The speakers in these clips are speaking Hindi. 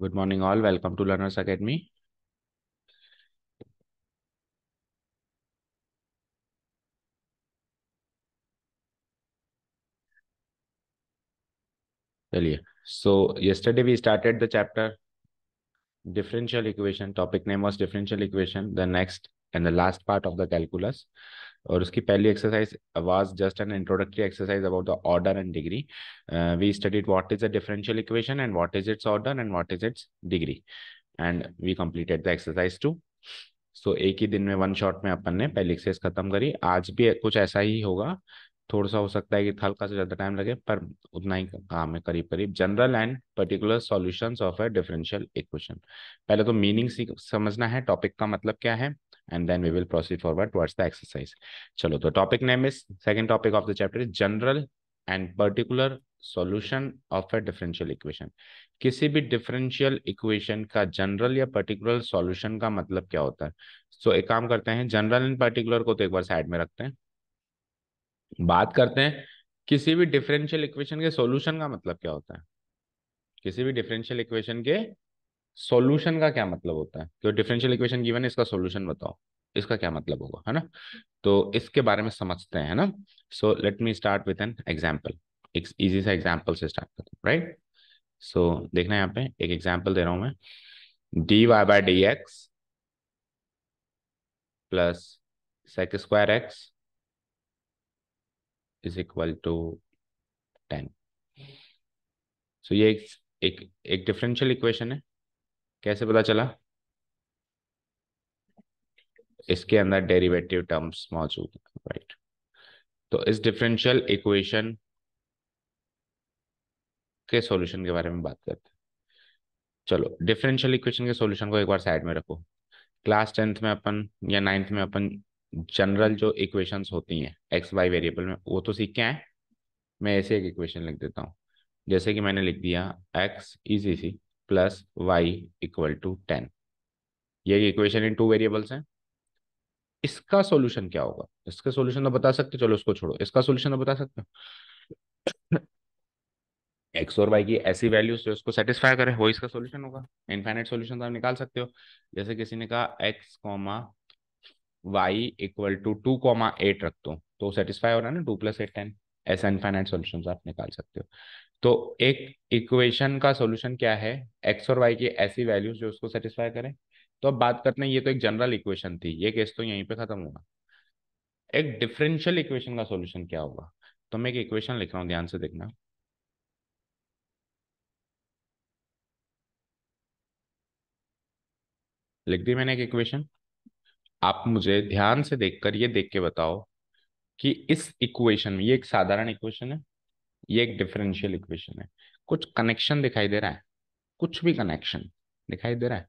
Good morning, all. Welcome to Learners Academy. so yesterday we started the chapter differential equation topic name was differential equation the next and the last part of the calculus और उसकी पहली exercise was just an introductory exercise about the order and degree we studied what is a differential equation and what is its order and what is its degree and we completed the exercise two so एक ही दिन में वन शॉट में अपन ने पहली एक्सरसाइज खत्म करी आज भी कुछ ऐसा ही होगा थोड़ा सा हो सकता है कि हल्का से ज़्यादा टाइम लगे पर उतना ही काम है करीब करीब general and particular solutions of a differential equation पहले तो मीनिंग समझना है टॉपिक का मतलब क्या है and then we will proceed forward towards the exercise. Chalo, the topic name is, second topic of the chapter is general and particular solution of a differential equation. किसी भी differential equation का general या particular solution का मतलब क्या होता है सो so, एक काम करते हैं general and particular को तो एक बार साइड में रखते हैं बात करते हैं किसी भी डिफरेंशियल इक्वेशन के सॉल्यूशन का मतलब क्या होता है किसी भी डिफरेंशियल इक्वेशन के सॉल्यूशन का क्या मतलब होता है जो डिफरेंशियल इक्वेशन गिवन है इसका सॉल्यूशन बताओ इसका क्या मतलब होगा है ना तो इसके बारे में समझते हैं ना so let me start with an example एक इजी सा एग्जाम्पल से स्टार्ट करते हैं राइट सो देखना यहाँ पे एक एग्जाम्पल दे रहा हूँ मैं D Y by D X plus sec square X is equal to ten so ये एक एक डिफरेंशियल इक्वेशन है कैसे पता चला इसके अंदर डेरिवेटिव टर्म्स मौजूद राइट तो इस डिफरेंशियल इक्वेशन के सॉल्यूशन के बारे में बात करते हैं चलो डिफरेंशियल इक्वेशन के सॉल्यूशन को एक बार साइड में रखो क्लास टेंथ में अपन या नाइन्थ में अपन जनरल जो इक्वेशंस होती हैं एक्स वाई वेरिएबल में वो तो सीखे हैं मैं ऐसे एक इक्वेशन लिख देता हूँ जैसे कि मैंने लिख दिया X easy C plus Y equal to ten ये इक्वेशन इन टू वेरिएबल्स हैं इसका सॉल्यूशन क्या होगा इसका सॉल्यूशन तो बता सकते चलो उसको छोड़ो इसका सॉल्यूशन तो बता सकते हो एक्स और वाई की ऐसी वैल्यूज जो इसको सेटिस्फाई करे वो इसका सॉल्यूशन होगा इनफाइनाइट सॉल्यूशन तो आप निकाल सकते हो जैसे किसी ने कहा X comma Y equal to two comma eight रख दो तो सेटिस्फाई हो रहा है ना टू प्लस एट टेन ऐसा इनफाइनाइट सोल्यूशन आप निकाल सकते हो तो एक इक्वेशन का सॉल्यूशन क्या है एक्स और वाई की ऐसी वैल्यूज जो उसको सेटिस्फाई करें तो अब बात करते हैं ये तो एक जनरल इक्वेशन थी ये केस तो यहीं पे खत्म होगा एक डिफरेंशियल इक्वेशन का सॉल्यूशन क्या होगा तो मैं एक इक्वेशन लिख रहा हूँ ध्यान से देखना लिख दी मैंने एक इक्वेशन आप मुझे ध्यान से देखकर ये देख के बताओ कि इस इक्वेशन में ये एक साधारण इक्वेशन है ये एक डिफरेंशियल इक्वेशन है कुछ कनेक्शन दिखाई दे रहा है कुछ भी कनेक्शन दिखाई दे रहा है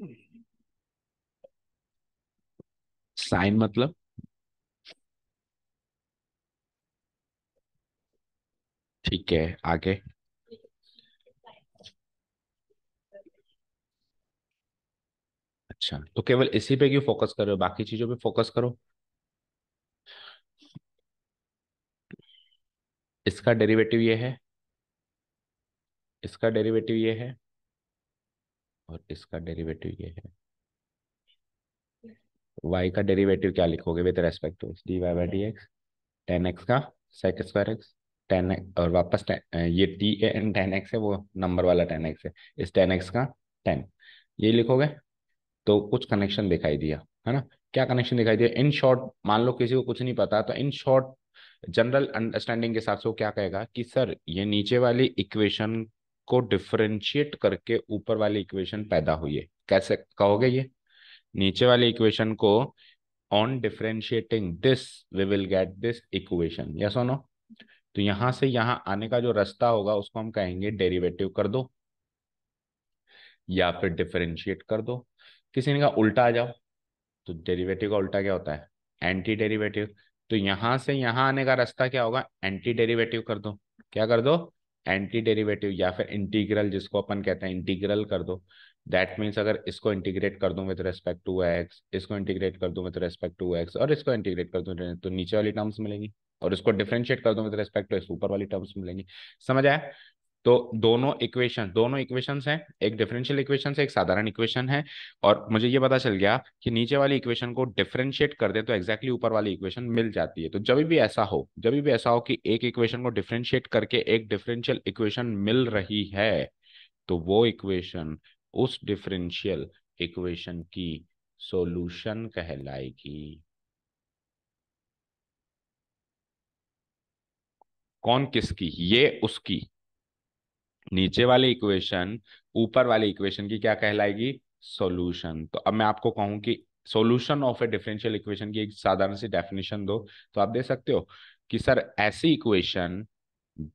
Mm-hmm. साइन मतलब ठीक है आगे अच्छा तो केवल इसी पे क्यों फोकस कर रहे हो बाकी चीजों पे फोकस करो इसका डेरिवेटिव ये है इसका डेरिवेटिव ये है और इसका डेरिवेटिव ये है वाई का डेरिवेटिव क्या लिखोगे with respect to D Y by D X tan X का sec square X tan X और वापस टेन ये टी एन टेन एक्स है वो नंबर वाला टेन एक्स है इस टेन एक्स का टेन ये लिखोगे तो कुछ कनेक्शन दिखाई दिया है ना क्या कनेक्शन दिखाई दिया इन शॉर्ट मान लो किसी को कुछ नहीं पता तो इन शॉर्ट जनरल अंडरस्टैंडिंग के हिसाब से वो क्या कहेगा कि सर ये नीचे वाली इक्वेशन को डिफ्रेंशिएट करके ऊपर वाली इक्वेशन पैदा हुई है कैसे कहोगे ये नीचे वाले इक्वेशन को on differentiating this we will get this equation या और नो तो यहां से यहां आने का जो रास्ता होगा उसको हम कहेंगे डेरिवेटिव कर दो या फिर डिफरेंशिएट कर दो किसी ने कहा उल्टा आ जाओ तो डेरिवेटिव का उल्टा क्या होता है एंटी डेरिवेटिव तो यहां से यहां आने का रास्ता क्या होगा एंटी डेरिवेटिव कर दो क्या कर दो एंटी डेरिवेटिव या फिर इंटीग्रल जिसको अपन कहते हैं इंटीग्रल कर दो दैट मीन्स अगर इसको इंटीग्रेट कर दूं विद रेस्पेक्ट टू एक्स इसको इंटीग्रेट कर दूं विद रेस्पेक्ट टू एक्स और इसको इंटीग्रेट कर दूं तो नीचे वाली टर्म्स मिलेंगी और इसको डिफ्रेंशिएट कर दूं विद रेस्पेक्ट टू एक्स ऊपर वाली टर्म्स मिलेंगी समझ आया तो दोनों इक्वेशन दोनों इक्वेशन हैं एक डिफरेंशियल इक्वेशन है एक साधारण इक्वेशन है और मुझे ये पता चल गया कि नीचे वाली इक्वेशन को डिफरेंशिएट कर दे तो एक्जैक्टली ऊपर वाली इक्वेशन मिल जाती है तो जब भी ऐसा हो जब भी ऐसा हो कि एक इक्वेशन को डिफरेंशिएट करके एक डिफरेंशियल इक्वेशन मिल रही है तो वो इक्वेशन उस डिफरेंशियल इक्वेशन की सॉल्यूशन कहलाएगी कौन किसकी ये उसकी नीचे वाली इक्वेशन ऊपर वाली इक्वेशन की क्या कहलाएगी सॉल्यूशन तो अब मैं आपको कहूं कि solution of a differential equation की एक साधारण सी डेफिनेशन दो तो आप दे सकते हो कि सर ऐसी इक्वेशन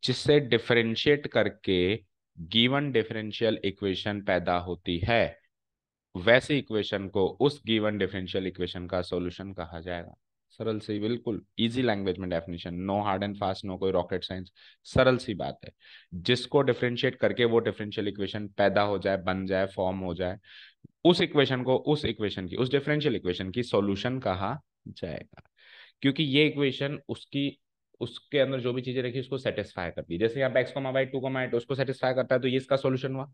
जिसे डिफरेंशिएट करके गिवन डिफरेंशियल इक्वेशन पैदा होती है वैसे इक्वेशन को उस गिवन डिफरेंशियल इक्वेशन का सॉल्यूशन कहा जाएगा सरल सी बिल्कुल इजी लैंग्वेज में definition no hard and fast no कोई रॉकेट साइंस सरल सी बात है जिसको डिफरेंशिएट करके वो डिफरेंशियल इक्वेशन पैदा हो जाए बन जाए फॉर्म हो जाए उस इक्वेशन को उस इक्वेशन की उस डिफरेंशियल इक्वेशन की सॉल्यूशन कहा जाएगा क्योंकि ये इक्वेशन उसकी उसके अंदर जो भी चीजें रखी उसको सेटिस्फाई कर दी जैसे यहाँ पे X comma Y two comma eight उसको सेटिस्फाई करता है तो ये इसका सोल्यूशन हुआ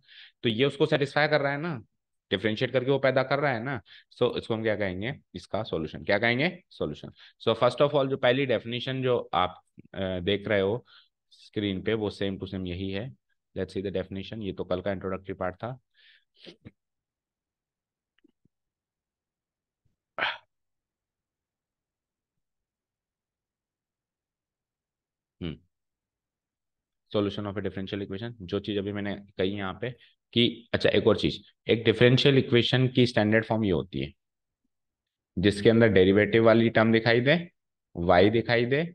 तो ये उसको सेटिस्फाई कर रहा है ना डिफ्रेंशिएट करके वो पैदा कर रहा है ना सो so, इसको हम क्या कहेंगे इसका सॉल्यूशन क्या कहेंगे solution so first of all जो पहली डेफिनेशन जो आप देख रहे हो स्क्रीन पे वो सेम टू सेम यही है लेट्स सी द डेफिनेशन ये तो कल का इंट्रोडक्टरी पार्ट था solution of a differential equation जो चीज अभी मैंने कही यहाँ पे कि अच्छा एक और चीज एक डिफरेंशियल इक्वेशन की स्टैंडर्ड फॉर्म ये होती है जिसके अंदर डेरिवेटिव वाली टर्म दिखाई दे वाई दिखाई दे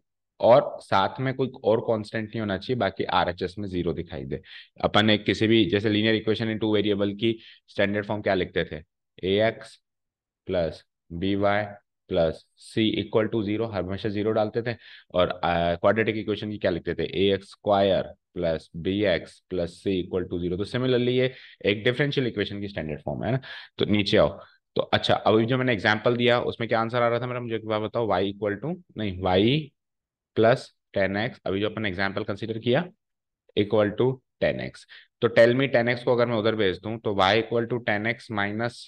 और साथ में कोई और कांस्टेंट नहीं होना चाहिए बाकी आरएचएस में जीरो दिखाई दे अपन एक किसी भी जैसे linear equation in two variable की स्टैंडर्ड फॉर्म क्या लिखते थे A X plus B Y plus C equal to zero हमेशा जीरो डालते थे और क्वाड्रेटिक uh, इक्वेशन की क्या लिखते थे A X square plus B x plus C equal to zero तो सिमिलरली ये एक डिफरेंशियल इक्वेशन की स्टैंडर्ड फॉर्म है ना तो नीचे आओ तो अच्छा अभी जो मैंने एग्जाम्पल दिया उसमें क्या आंसर आ रहा था मेरा मुझे एक बार बताओ वाई इक्वल टू नहीं वाई प्लस टेन एक्स अभी जो अपने एग्जाम्पल कंसिडर किया इक्वल टू टेन एक्स तो टेल मी टेन एक्स को अगर मैं उधर भेज दूं तो Y equal to tan X minus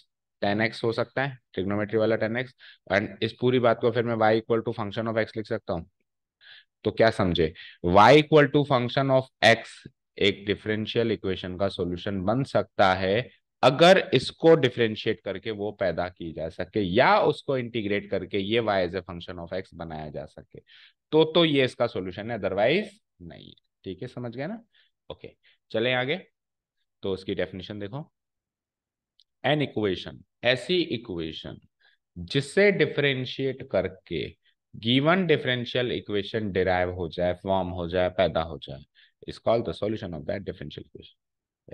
tan X हो सकता है ट्रिग्नोमेट्री वाला टेन एक्स एंड इस पूरी बात को फिर मैं Y equal to function of X लिख सकता हूँ तो क्या समझे Y equal to function of X एक डिफरेंशियल इक्वेशन का सोल्यूशन बन सकता है अगर इसको डिफ्रेंशिएट करके वो पैदा की जा सके या उसको इंटीग्रेट करके ये Y as a function of X बनाया जा सके तो तो ये इसका सॉल्यूशन है अदरवाइज नहीं है ठीक है समझ गए ना ओके चले आगे तो उसकी डेफिनेशन देखो एन इक्वेशन ऐसी इक्वेशन जिससे डिफरेंशिएट करके गिवन डिफरेंशियल इक्वेशन डिराइव हो जाए फॉर्म हो जाए पैदा हो जाए is called the solution of that differential equation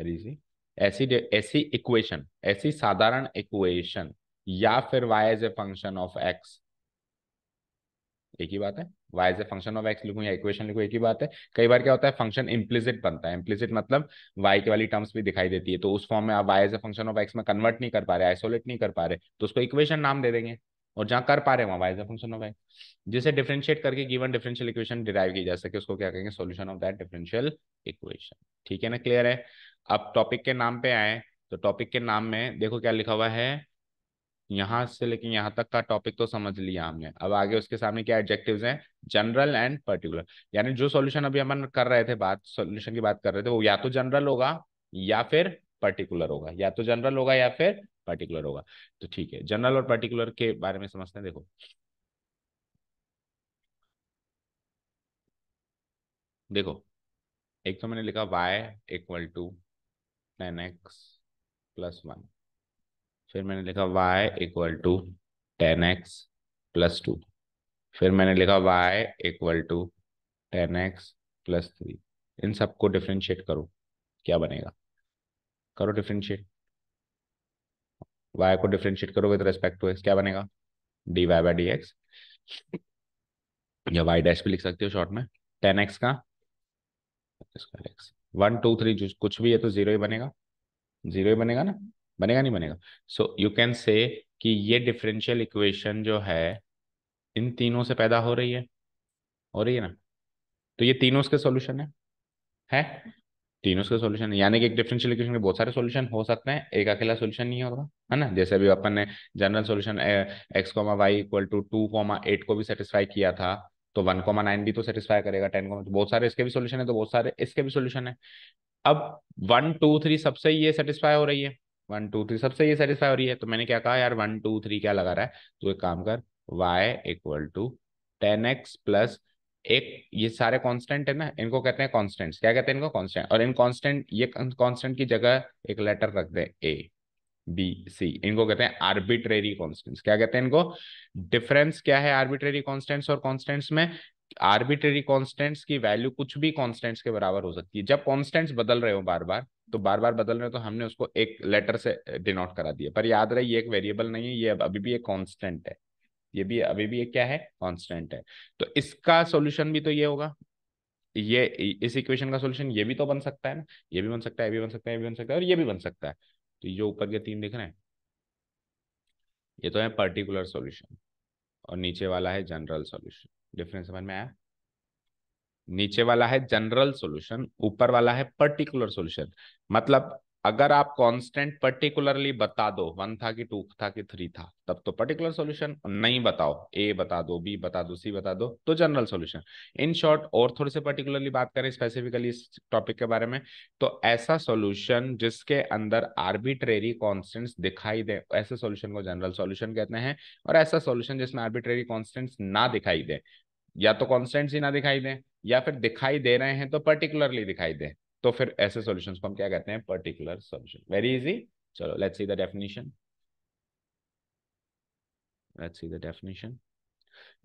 very easy ऐसी ऐसी इक्वेशन ऐसी साधारण इक्वेशन या फिर Y as a function of X एक ही बात है Y as a function of X लिखू या इक्वेशन लिखू एक ही बात है कई बार क्या होता है फंक्शन इम्प्लीसिट बनता है इम्प्लीसिट मतलब वाई के वाली टर्म्स भी दिखाई देती है तो उस फॉर्म में आप Y as a function of X में कन्वर्ट नहीं कर पा रहे आइसोलेट नहीं कर पा रहे तो उसको इक्वेशन नाम दे देंगे और जहां कर पा रहे वहां वहाँ Y as a function of X जिसे डिफ्रेंशिएट करके गिवन डिफरेंशियल इक्वेशन डिराइव की जा सके उसको क्या कहेंगे solution of that differential equation ठीक है ना क्लियर है अब टॉपिक के नाम पे आए तो टॉपिक के नाम में देखो क्या लिखा हुआ है यहां से लेकिन यहां तक का टॉपिक तो समझ लिया हमने अब आगे उसके सामने क्या एडजेक्टिव्स हैं जनरल एंड पर्टिकुलर यानी जो सॉल्यूशन अभी हम कर रहे थे बात सॉल्यूशन की बात कर रहे थे वो या तो जनरल होगा या फिर पर्टिकुलर होगा या तो जनरल होगा या फिर पर्टिकुलर होगा तो ठीक है जनरल और पर्टिकुलर के बारे में समझते हैं देखो देखो एक तो मैंने लिखा Y equal to tan X plus one फिर मैंने लिखा Y equal to tan X plus two फिर मैंने लिखा Y equal to tan X plus three इन सबको डिफ्रेंशिएट करो क्या बनेगा करो डिफ्रेंशिएट वाई को डिफ्रेंशिएट करो विद रेस्पेक्ट टू एक्स क्या बनेगा D Y by D X या वाई डैश भी लिख सकते हो शॉर्ट में टेन एक्स का वन टू थ्री कुछ भी है तो जीरो ही बनेगा जीरो ही बनेगा ना बनेगा नहीं बनेगा सो यू कैन से कि ये डिफरेंशियल इक्वेशन जो है इन तीनों से पैदा हो रही है हो रही है ना तो ये तीनों उसके सॉल्यूशन है है तीनों उसके सॉल्यूशन है यानी कि एक डिफरेंशियल इक्वेशन के बहुत सारे सॉल्यूशन हो सकते हैं एक अकेला सॉल्यूशन नहीं होगा है ना जैसे अभी अपन ने general solution X comma Y equal to two comma eight को भी सेटिस्फाई किया था तो वन कॉमा नाइन भी तो सेटिस्फाई करेगा टेन कॉमा तो बहुत सारे इसके भी सोल्यूशन है तो बहुत सारे इसके भी सोल्यूशन है अब वन टू थ्री सबसे ये सेटिस्फाई हो रही है वन टू थ्री सबसे ये सेटिस्फाई हो रही है तो मैंने क्या कहा यार वन टू थ्री क्या लगा रहा है तो एक काम कर y equal to tan X plus एक ये सारे कांस्टेंट है ना इनको कहते हैं कांस्टेंट्स क्या कहते हैं इनको कांस्टेंट और इन कांस्टेंट ये कांस्टेंट की जगह एक लेटर रख दे a b c इनको कहते हैं आर्बिट्रेरी कांस्टेंट्स क्या कहते हैं इनको डिफरेंस क्या है आर्बिट्रेरी कांस्टेंट्स और कांस्टेंट्स में आर्बिटरी कॉन्स्टेंट्स की वैल्यू कुछ भी कॉन्स्टेंट्स के बराबर हो सकती है जब कॉन्स्टेंट्स बदल रहे हो बार बार तो बार बार बदल रहे हो तो हमने उसको एक लेटर से डिनोट करा दिया पर याद रहे ये एक वेरिएबल नहीं है ये अभी भी एक कॉन्स्टेंट है ये भी अभी भी एक क्या है कॉन्स्टेंट है तो इसका सोल्यूशन भी तो ये होगा ये इस इक्वेशन का सोल्यूशन ये भी तो बन सकता है ना ये भी बन सकता है ये भी बन सकता है ये भी बन सकता है और ये भी बन सकता है तो जो ऊपर के तीन दिख रहे हैं ये तो है पर्टिकुलर सोल्यूशन और नीचे वाला है जनरल सोल्यूशन डिफरेंस समझ में आया नीचे वाला है जनरल सॉल्यूशन ऊपर वाला है पर्टिकुलर सॉल्यूशन मतलब अगर आप कांस्टेंट पर्टिकुलरली बता दो वन था कि टू था कि थ्री था तब तो पर्टिकुलर सॉल्यूशन नहीं बताओ ए बता दो बी बता दो सी बता दो तो जनरल सॉल्यूशन इन शॉर्ट और थोड़े से पर्टिकुलरली बात करें स्पेसिफिकली इस टॉपिक के बारे में तो ऐसा सॉल्यूशन जिसके अंदर आर्बिट्रेरी कॉन्स्टेंट्स दिखाई दे ऐसे सोल्यूशन को जनरल सोल्यूशन कहते हैं और ऐसा सोल्यूशन जिसमें आर्बिट्रेरी कॉन्स्टेंट्स ना दिखाई दे या तो कॉन्स्टेंट ही ना दिखाई दें या फिर दिखाई दे रहे हैं तो पर्टिकुलरली दिखाई दें तो फिर ऐसे सोल्यूशन को हम क्या कहते हैं पर्टिकुलर सोल्यूशन वेरी इजी चलो let see the definition let see the definition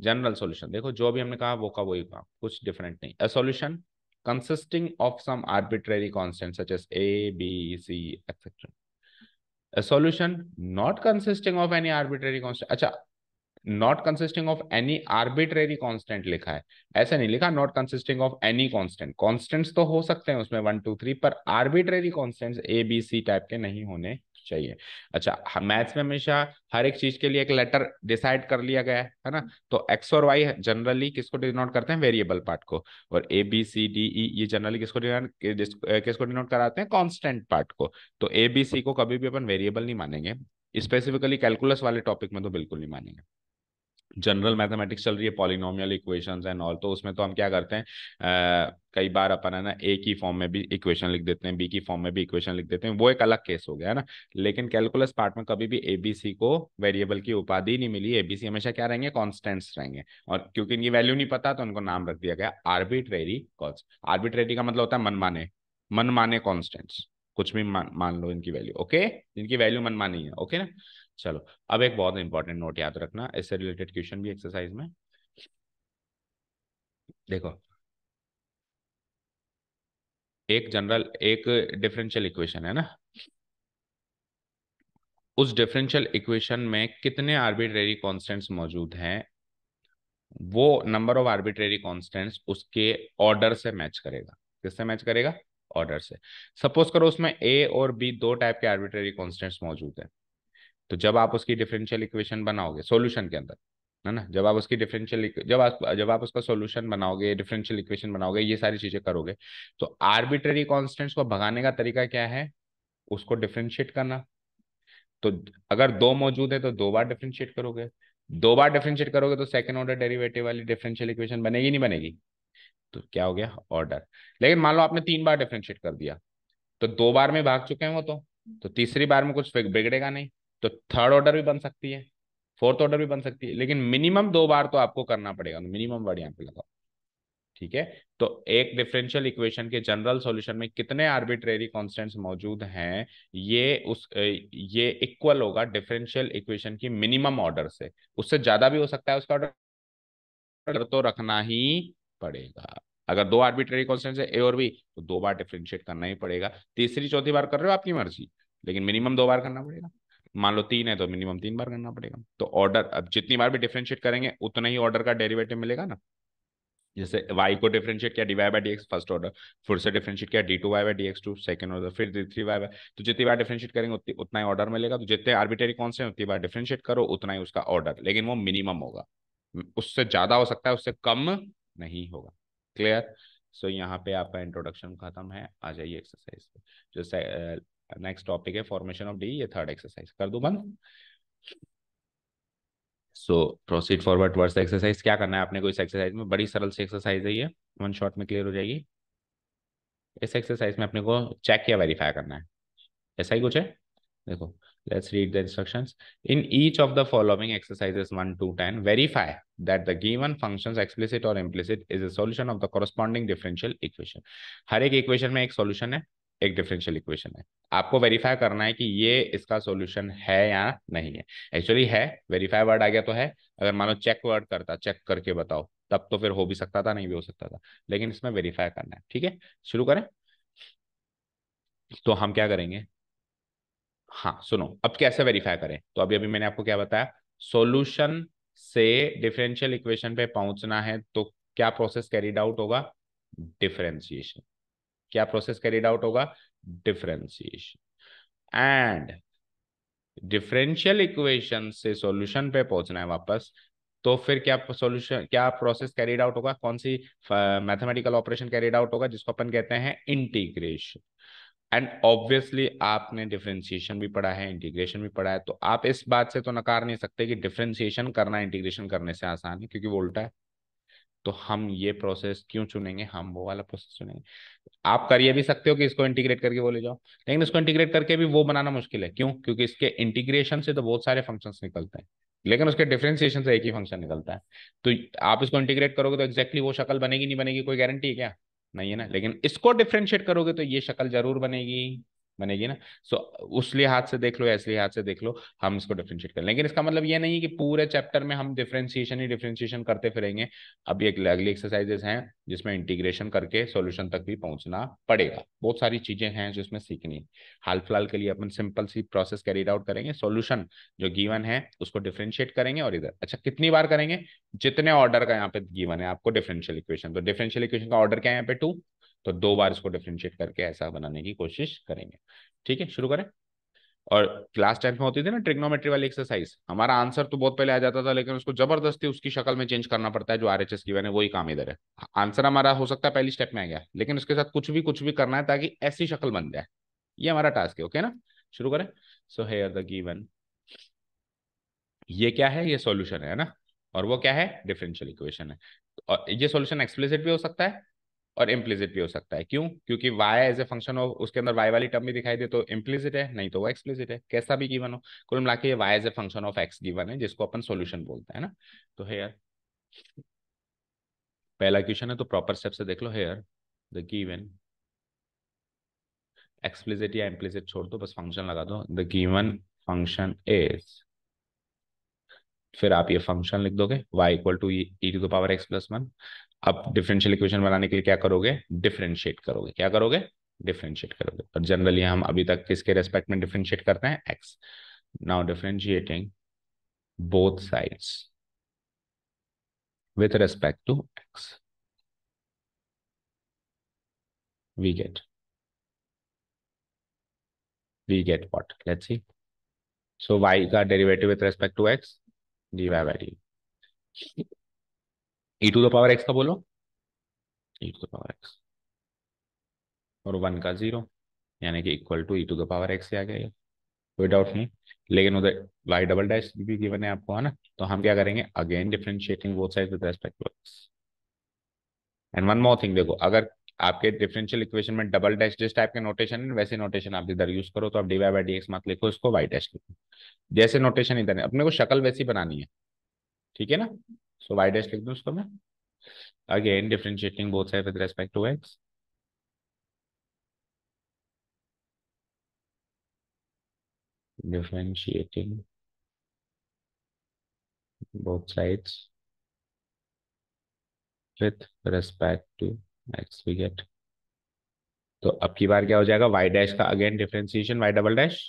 general solution देखो जो भी हमने कहा वो का वही कहा कुछ डिफरेंट नहीं a solution consisting of some arbitrary constant such as A B C etcetera a solution not consisting of any arbitrary constant अच्छा not consisting of any arbitrary constant लिखा है ऐसा नहीं लिखा not consisting of any constant constants तो हो सकते हैं उसमें वन टू थ्री पर arbitrary constants A B C type के नहीं होने चाहिए अच्छा मैथ्स में हमेशा हर एक चीज के लिए एक लेटर डिसाइड कर लिया गया है ना तो एक्स और वाई जनरली किसको डिनोट करते हैं वेरिएबल पार्ट को और ए बी सी डी ई ये जनरली किसको डिनोट किसको डिनोट कराते हैं कांस्टेंट पार्ट को तो ए बी सी को कभी भी अपन वेरिएबल नहीं मानेंगे स्पेसिफिकली कैलकुलस वाले टॉपिक में तो बिल्कुल नहीं मानेंगे जनरल मैथमेटिक्स चल रही है पॉलिनोमियल इक्वेशंस एंड ऑल तो उसमें तो हम क्या करते हैं कई बार अपन है ना ए की फॉर्म में भी इक्वेशन लिख देते हैं बी की फॉर्म में भी इक्वेशन लिख देते हैं वो एक अलग केस हो गया है ना लेकिन कैलकुलस पार्ट में कभी भी एबीसी को वेरिएबल की उपाधि नहीं मिली एबीसी हमेशा क्या रहेंगे कॉन्स्टेंट्स रहेंगे और क्योंकि इनकी वैल्यू नहीं पता तो उनको नाम रख दिया गया आर्बिट्रेरी कॉज आर्बिट्रेरी का मतलब होता है मनमाने मनमाने कॉन्स्टेंट्स कुछ भी मान लो इनकी वैल्यू ओके इनकी वैल्यू मनमानी है ओके ना चलो अब एक बहुत इंपॉर्टेंट नोट याद रखना इससे रिलेटेड क्वेश्चन भी एक्सरसाइज में देखो एक जनरल एक डिफरेंशियल इक्वेशन है ना उस डिफरेंशियल इक्वेशन में कितने आर्बिट्रेरी कांस्टेंट्स मौजूद हैं वो नंबर ऑफ आर्बिट्रेरी कांस्टेंट्स उसके ऑर्डर से मैच करेगा किससे मैच करेगा ऑर्डर से सपोज करो उसमें ए और बी दो टाइप के आर्बिट्रेरी कांस्टेंट्स मौजूद है तो जब आप उसकी डिफरेंशियल इक्वेशन बनाओगे सोल्यूशन के अंदर है ना जब आप उसकी डिफरेंशियल जब आप जब आप उसका सोल्यूशन बनाओगे डिफरेंशियल इक्वेशन बनाओगे ये सारी चीजें करोगे तो आर्बिट्ररी कॉन्स्टेंट्स को भगाने का तरीका क्या है उसको डिफ्रेंशिएट करना तो अगर दो मौजूद है तो दो बार डिफ्रेंशिएट करोगे दो बार डिफ्रेंशिएट करोगे तो सेकेंड ऑर्डर डेरिवेटिव वाली डिफरेंशियल इक्वेशन बनेगी नहीं बनेगी तो क्या हो गया ऑर्डर लेकिन मान लो आपने तीन बार डिफ्रेंशिएट कर दिया तो दो बार में भाग चुके हैं वो तो तो तीसरी बार में कुछ बिगड़ेगा नहीं तो थर्ड ऑर्डर भी बन सकती है फोर्थ ऑर्डर भी बन सकती है लेकिन मिनिमम दो बार तो आपको करना पड़ेगा मिनिमम तो वर्ड यहाँ पे लगाओ ठीक है तो एक डिफरेंशियल इक्वेशन के जनरल सॉल्यूशन में कितने आर्बिट्रेरी कांस्टेंट्स मौजूद हैं ये उस ये इक्वल होगा डिफरेंशियल इक्वेशन की मिनिमम ऑर्डर से उससे ज्यादा भी हो सकता है उसका ऑर्डर तो रखना ही पड़ेगा अगर दो आर्बिट्रेरी कॉन्स्टेंट है ए और बी तो दो बार डिफ्रेंशिएट करना ही पड़ेगा तीसरी चौथी बार कर रहे हो आपकी मर्जी लेकिन मिनिमम दो बार करना पड़ेगा मान लो तीन है तो मिनिमम तीन बार करना पड़ेगा तो ऑर्डर अब जितनी बार भी डिफ्रेंशिएट करेंगे उतना ही ऑर्डर का डेरिवेटिव मिलेगा ना जैसे y को डिफरेंशिएट किया dy by D x first order फिर से डिफरेंशिएट किया d two y by D x two second order फिर डी थ्री वाई तो जितनी बार डिफरेंशिएट करेंगे उतनी उतना ही ऑर्डर मिलेगा तो जितने आर्बिटरी कौन से हैं उतनी बार डिफरेंशिएट करो उतना ही उसका ऑर्डर लेकिन वो मिनिमम होगा उससे ज़्यादा हो सकता है उससे कम नहीं होगा क्लियर सो so, यहाँ पे आपका इंट्रोडक्शन खत्म है आ जाइए एक्सरसाइज पे जो नेक्स्ट टॉपिक है फॉर्मेशन ऑफ डी ये थर्ड एक्सरसाइज कर दू बंद सो प्रोसीड फॉरवर्ड वर्स एक्सरसाइज क्या करना है आपने को एक्सरसाइज में बड़ी सरल सी एक्सरसाइज है ये वन शॉट में क्लियर हो जाएगी इस एक्सरसाइज में अपने को चेक या वेरीफाई करना है ऐसा ही कुछ है देखो let's read the instructions in each of the following exercises one to ten verify that the given functions explicit और implicit is a solution of the corresponding differential equation हर एक इक्वेशन में एक सॉल्यूशन है एक डिफरेंशियल इक्वेशन है आपको वेरीफाई करना है कि ये इसका सॉल्यूशन है या नहीं है एक्चुअली है वेरीफाई वर्ड आ गया तो है अगर मानो चेक वर्ड करता चेक करके बताओ तब तो फिर हो भी सकता था नहीं भी हो सकता था लेकिन इसमें वेरीफाई करना है ठीक है शुरू करें तो हम क्या करेंगे हाँ सुनो अब कैसे वेरीफाई करें तो अभी अभी मैंने आपको क्या बताया सोल्यूशन से डिफरेंशियल इक्वेशन पे पहुंचना है तो क्या प्रोसेस कैरिड आउट होगा डिफरेंशिएशन क्या प्रोसेस कैरिड आउट होगा डिफ्रेंसिएशन एंड डिफरेंशियल इक्वेशन से सॉल्यूशन पे पहुंचना है वापस तो फिर क्या सॉल्यूशन क्या प्रोसेस कैरिड आउट होगा कौन सी मैथमेटिकल ऑपरेशन कैरिड आउट होगा जिसको अपन कहते हैं इंटीग्रेशन एंड ऑब्वियसली आपने डिफ्रेंसिएशन भी पढ़ा है इंटीग्रेशन भी पढ़ा है तो आप इस बात से तो नकार नहीं सकते कि डिफ्रेंसिएशन करना इंटीग्रेशन करने से आसान है क्योंकि वो उल्टा है तो हम ये प्रोसेस क्यों चुनेंगे हम वो वाला प्रोसेस चुनेंगे आप कर ये भी सकते हो कि इसको इंटीग्रेट करके बोले जाओ लेकिन इसको इंटीग्रेट करके भी वो बनाना मुश्किल है क्यों क्योंकि इसके इंटीग्रेशन से तो बहुत सारे फंक्शंस निकलते हैं लेकिन उसके डिफ्रेंसिएशन से एक ही फंक्शन निकलता है तो आप इसको इंटीग्रेट करोगे तो एक्जैक्टली वो शक्ल बनेगी नहीं बनेगी कोई गारंटी है क्या नहीं है ना लेकिन इसको डिफ्रेंशिएट करोगे तो ये शक्ल जरूर बनेगी बनेगी ना सो उस लिहाज से देख लो या इस लिहाज से देख लो हम इसको डिफ्रेंशिएट कर लेकिन इसका मतलब ये नहीं कि पूरे चैप्टर में हम डिफ्रेंशिएशन ही डिफ्रेंशिएशन करते फिरेंगे अभी एक अगली एक्सरसाइजेस हैं जिसमें इंटीग्रेशन करके सोल्यूशन तक भी पहुंचना पड़ेगा बहुत सारी चीजें हैं जिसमें सीखनी हाल फिलहाल के लिए अपन सिंपल सी प्रोसेस कैरिड आउट करेंगे सोल्यूशन जो गीवन है उसको डिफ्रेंशिएट करेंगे और इधर अच्छा कितनी बार करेंगे जितने ऑर्डर का यहाँ पे गीवन है आपको डिफरेंशियल इक्वेशन तो डिफरेंशियल इक्वेशन का ऑर्डर क्या है यहाँ पे टू तो दो बार इसको डिफ्रेंशिएट करके ऐसा बनाने की कोशिश करेंगे ठीक है शुरू करें और क्लास टेंथ में होती थी ना ट्रिग्नोमेट्री वाली एक्सरसाइज हमारा आंसर तो बहुत पहले आ जाता था लेकिन उसको जबरदस्ती उसकी शक्ल में चेंज करना पड़ता है जो आर एच एस की वही काम इधर है आंसर हमारा हो सकता है पहली स्टेप में आ गया लेकिन उसके साथ कुछ भी कुछ भी करना है ताकि ऐसी शक्ल बन जाए ये हमारा टास्क है ओके ना शुरू करें सो हेयर द गिवन ये क्या है ये सोल्यूशन है ना और वो क्या है डिफरेंशियल इक्वेशन है और ये सोल्यूशन एक्सप्लिसिट भी हो सकता है और इम्प्लीजिट भी हो सकता है क्यों क्योंकि y as a function of उसके अंदर वाई वाली टर्म भी दिखाई दे तो इम्प्लीजिट है नहीं तो वो एक्सप्लीजिट है कैसा भी गिवन हो कुल मिला के y as a function of x given है जिसको अपन सोल्यूशन बोलते हैं ना तो हेयर पहला क्वेश्चन है तो प्रॉपर स्टेप से देख लो हेयर द गिवन एक्सप्लीजिट या इम्प्लीजिट छोड़ दो बस फंक्शन लगा दो द गिवन फंक्शन इज फिर आप ये फंक्शन लिख दोगे y equal to e to the power x plus one अब डिफरेंशियल इक्वेशन बनाने के लिए क्या करोगे डिफरेंशिएट करोगे क्या करोगे डिफरेंशिएट करोगे और जनरली हम अभी तक किसके रेस्पेक्ट में डिफरेंशिएट करते हैं x now differentiating both sides with respect to x we get we get what let's see so y का derivative with respect to D y by d e to the power x का बोलो e to the power x और वन का जीरो यानी कि equal to e to the power x से आ गया कोई डाउट नहीं लेकिन उधर वाई डबल डैश भी गिवन है आपको है ना तो हम क्या करेंगे again differentiating both side with respect to x and one more thing देखो अगर आपके डिफरेंशियल इक्वेशन में डबल डैश जिस टाइप के नोटेशन है वैसे नोटेशन आप इधर यूज करो तो आप d Y by D x मत लिखो इसको वाई डैश लिखो जैसे नोटेशन इधर है अपने को शक्ल वैसी बनानी है ठीक है ना सो वाई डैश लिख दूँ उसको मैं again differentiating both side with respect to x differentiating both sides with respect to x we get तो अब की बार क्या हो जाएगा वाई डैश का again differentiation y double dash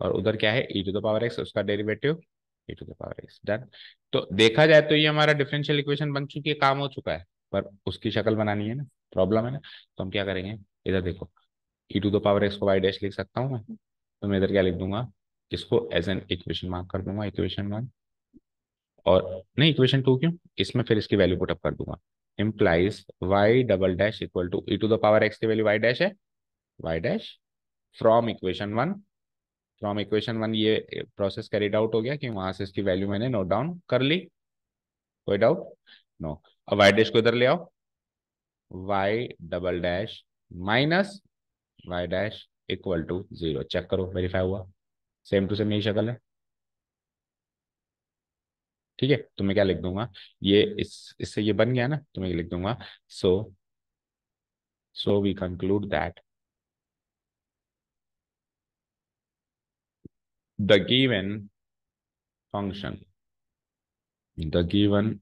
और उधर क्या है e to the power x उसका derivative e to the power x done तो देखा जाए तो ये हमारा डिफरेंशियल इक्वेशन बन चुकी है काम हो चुका है पर उसकी शक्ल बनानी है ना प्रॉब्लम है ना तो हम क्या करेंगे इधर देखो e to the power x को y डैश लिख सकता हूँ मैं तो मैं इधर क्या लिख दूंगा इसको एज एन इक्वेशन मार्क कर दूंगा इक्वेशन वन और नहीं इक्वेशन टू क्यों इसमें फिर इसकी वैल्यू पुटअप कर दूंगा implies y double dash equal to e to the power x की वैल्यू वाई डैश है y dash from equation one from तो हम इक्वेशन वन ये प्रोसेस कैरिड आउट हो गया कि वहां से इसकी वैल्यू मैंने नोट डाउन कर ली कोई डाउट नो अब वाई डैश को इधर ले आओ y double dash minus y dash equal to zero check करो वेरीफाई हुआ सेम टू सेम यही शक्ल है ठीक है तो मैं क्या लिख दूंगा ये इस इससे ये बन गया ना तो मैं लिख दूंगा so so we conclude that the given function. The given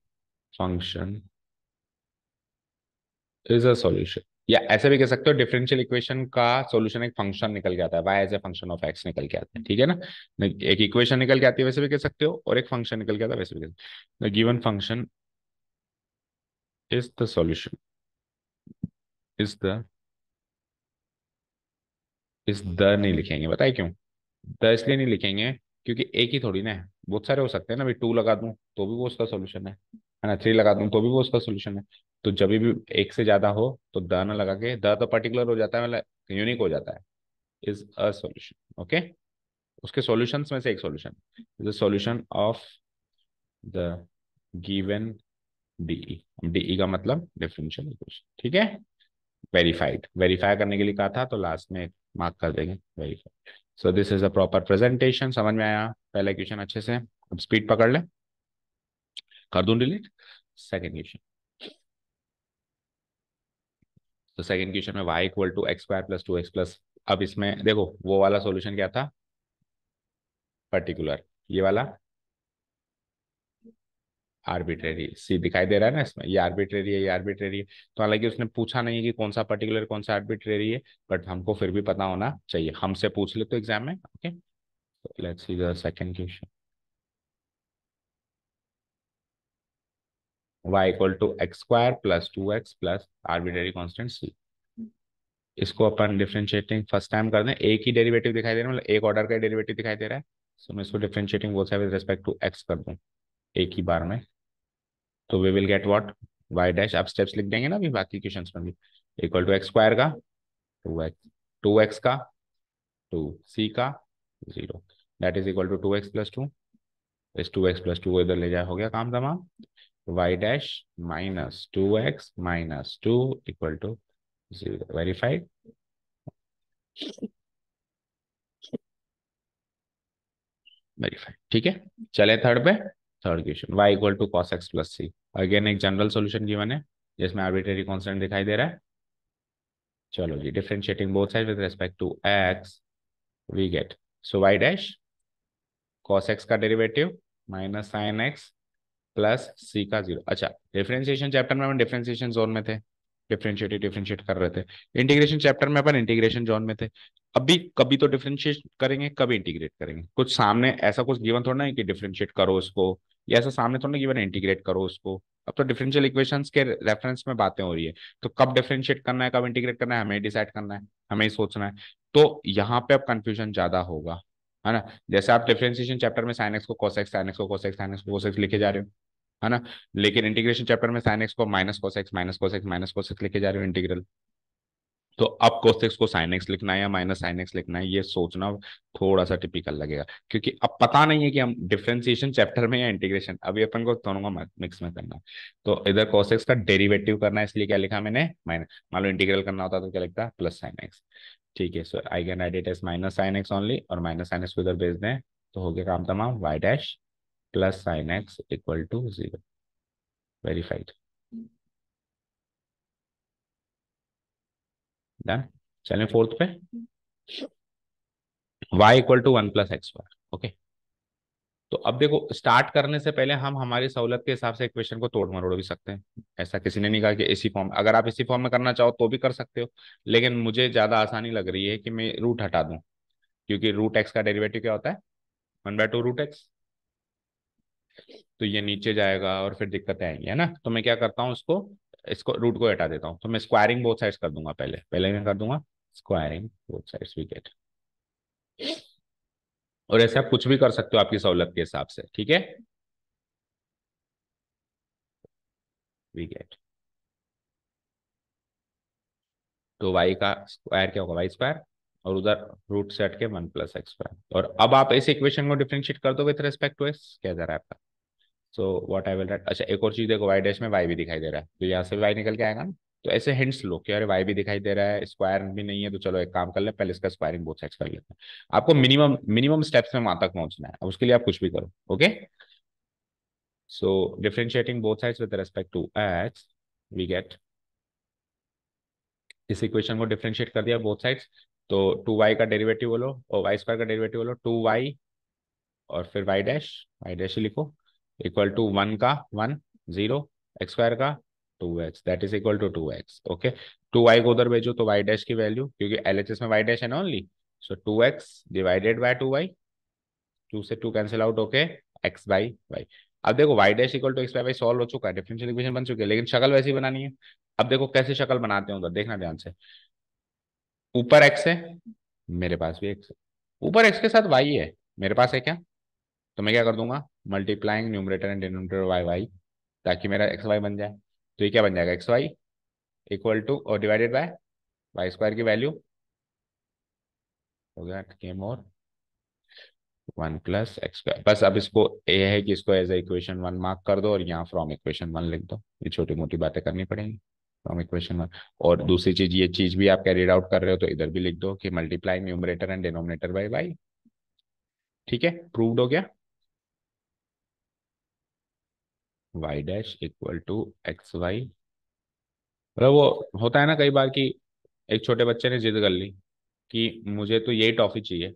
function is a solution. या ऐसे भी कह सकते हो डिफरेंशियल इक्वेशन का सॉल्यूशन एक फंक्शन निकल के आता है Y as a function of x निकल के आता है ठीक है ना एक इक्वेशन निकल के आती है वैसे भी कह सकते हो और एक फंक्शन निकल के आता है वैसे भी कह सकते हो given function is the solution is the is the नहीं लिखेंगे बताए क्यों द तो इसलिए नहीं लिखेंगे क्योंकि एक ही थोड़ी ना है बहुत सारे हो सकते हैं ना भाई टू लगा दूं तो भी वो उसका सोल्यूशन है है ना थ्री लगा दूं तो भी वो उसका सोल्यूशन है तो जब भी एक से ज्यादा हो तो द ना लगा के द तो पर्टिकुलर हो जाता है मतलब यूनिक हो जाता है इज अ सोल्यूशन ओके उसके सोल्यूशन में से एक solution is a solution of the given DE DE का मतलब डिफरेंशियल इक्वेशन ठीक है वेरीफाइड वेरीफाई करने के लिए कहा था तो लास्ट में मार्क कर देंगे verified so this is a proper presentation समझ में आया पहले क्वेश्चन अच्छे से अब स्पीड पकड़ ले कर दू डिलीट सेकेंड क्वेश्चन तो सेकेंड क्वेश्चन में y equal to x square plus two x plus अब इसमें देखो वो वाला सोल्यूशन क्या था पर्टिकुलर ये वाला आर्बिट्रेरी सी दिखाई दे रहा है ना इसमें ये आर्बिट्रेरी है ये आर्बिट्रेरी है तो हालांकि उसने पूछा नहीं है कि कौन सा पर्टिकुलर कौन सा आर्बिट्रेरी है बट हमको फिर भी पता होना चाहिए हमसे पूछ ले तो एग्जाम में okay let's see the second question y equal to x square plus two x plus arbitrary constant C इसको अपन डिफ्रेंशिएटिंग फर्स्ट टाइम कर दें एक ही डेरिवेटिव दिखाई दे रहा है मतलब एक ऑर्डर का डेरिवेटिव दिखाई दे रहा है सो so, मैं इसको differentiating both side with respect to x कर दूं एक ही बार में तो we will get what y dash आप स्टेप्स लिख देंगे ना अभी बाकी क्वेश्चन में भी इक्वल टू एक्स स्क्वायर का टू एक्स टू एक्स का टू सी का zero that is equal to two x plus two इस टू एक्स प्लस टू इधर ले जाए हो गया काम तमाम y dash minus two x minus two equal to zero verified verified ठीक है चले थर्ड पे third question y equal to cos x plus C again एक जनरल सोल्यूशन गिवन है जिसमें आर्बिट्रेरी कॉन्स्टेंट दिखाई दे रहा है चलो जी differentiating both side with respect to x we get so y dash cos x का derivative minus sine x plus C का जीरो अच्छा डिफ्रेंशिएशन चैप्टर में हम डिफ्रेंशिएशन जोन में थे डिफ्रेंशिएट डिफ्रेंशिएट कर रहे थे इंटीग्रेशन चैप्टर में अपन इंटीग्रेशन जोन में थे अभी कभी तो डिफ्रेंशिएट करेंगे कभी इंटीग्रेट करेंगे कुछ सामने ऐसा कुछ गिवन थोड़ा ना है कि डिफ्रेंशिएट करो इसको या ऐसा सामने थोड़ा ना कि मैंने इंटीग्रेट करो उसको अब तो डिफरेंशियल इक्वेशंस के रेफरेंस में बातें हो रही है तो कब डिफरेंशिएट करना है कब इंटीग्रेट करना है हमें डिसाइड करना है हमें ही सोचना है तो यहाँ पे अब कंफ्यूजन ज्यादा होगा है ना जैसे आप डिफरेंशिएशन चैप्टर में साइनेक्स को कोसेक्स साइनेक्स को कोसेक्स साइनेक्स को कोसेक्स लिखे जा रहे हो है ना लेकिन इंटीग्रेशन चैप्टर में साइनेक्स को minus cos x minus cos x minus cos x लिखे जा रहे हो इंटीग्रल तो अब कोसेक्स को साइन एक्स लिखना है या माइनस साइन एक्स लिखना है ये सोचना थोड़ा सा टिपिकल लगेगा क्योंकि अब पता नहीं है कि हम डिफ्रेंसिएशन चैप्टर में या इंटीग्रेशन अभी अपन को दोनों का मिक्स में करना है तो इधर कोसेक्स का डेरिवेटिव करना है इसलिए क्या लिखा मैंने माइनस मान लो इंटीग्रल करना होता तो क्या लिखता प्लस साइन एक्स ठीक है so I can add it as minus sine x only और माइनस साइन एक्स को इधर भेज दें तो हो गया काम तमाम y dash plus sine x equal to zero verified done चलें फोर्थ पे y equal to one plus x y okay तो अब देखो स्टार्ट करने से पहले हम हमारी सहूलत के हिसाब से इक्वेशन को तोड़ मरोड़ भी सकते हैं ऐसा किसी ने नहीं कहा कि इसी फॉर्म अगर आप इसी फॉर्म में करना चाहो तो भी कर सकते हो लेकिन मुझे ज़्यादा आसानी लग रही है कि मैं रूट हटा दूं क्योंकि रूट एक्स का डेरिवेटिव क्या होता है one by two root x तो ये नीचे जाएगा और फिर दिक्कतें आएंगी है ना तो मैं क्या करता हूँ उसको इसको रूट को हटा देता हूँ तो मैं स्क्वायरिंग बोथ साइड्स कर दूंगा पहले पहले मैं कर दूंगा squaring both sides we get और ऐसे आप कुछ भी कर सकते हो आपकी सहूलत के हिसाब से ठीक है वी गेट तो वाई का स्क्वायर क्या होगा वाई स्क्वायर और उधर रूट सेट के वन प्लस एक्स स्क्वायर और अब आप इस इक्वेशन को डिफ्रेंशिएट कर दो विथ रेस्पेक्ट टू एक्स क्या जा रहा है आपका so what I will write अच्छा एक और चीज़ देखो वाई डैश में वाई भी दिखाई दे रहा है तो यहाँ से वाई निकल के आएगा ना तो ऐसे हिंट्स लो कि अरे वाई भी दिखाई दे रहा है स्क्वायर भी नहीं है तो चलो एक काम कर ले पहले इसका स्क्वायरिंग बहुत सेक्स कर लेते हैं आपको मिनिमम मिनिमम स्टेप्स में वहां तक पहुंचना है उसके लिए आप कुछ भी करो okay so differentiating both sides with respect to x we get इस इक्वेशन को डिफ्रेंशिएट कर दिया बोथ साइड्स तो टू वाई का डेरिवेटिव बोलो और वाई स्क्वायर का डेरिवेटिव बोलो टू वाई और फिर वाई डैश वाई डैश लिखो इक्वल टू वन का वन जीरो एक्स स्क्वायर का two x that is equal to two x okay two y को उधर भेजो तो वाई डैश की वैल्यू क्योंकि एल एच एस में वाई डैश है ना only so two x divided by two y two से two cancel out okay x by y अब देखो y dash equal to x by y solve हो चुका है डिफरेंशियल इक्वेशन बन चुकी है लेकिन शक्ल वैसी बनानी है अब देखो कैसे शक्ल बनाते हैं उधर देखना ध्यान से ऊपर एक्स है मेरे पास भी एक्स ऊपर एक्स के साथ वाई है मेरे पास है क्या तो मैं क्या कर दूंगा multiplying numerator and denominator y y ताकि मेरा एक्स वाई बन जाए तो ये क्या बन जाएगा एक्स वाई इक्वल टू और डिवाइडेड बाय वाई स्क्वायर की वैल्यू हो गया केम और वन प्लस एक्स स्क्वायर बस अब इसको ये है कि इसको as a equation one mark कर दो और यहाँ फ्रॉम इक्वेशन वन लिख दो ये छोटी मोटी बातें करनी पड़ेंगी फ्रॉम इक्वेशन वन और दूसरी चीज ये चीज भी आप कैरिड आउट कर रहे हो तो इधर भी लिख दो कि multiply numerator and denominator by y ठीक है प्रूव्ड हो गया y dash equal to x y मतलब वो होता है ना कई बार कि एक छोटे बच्चे ने जिद कर ली कि मुझे तो यही टॉफी चाहिए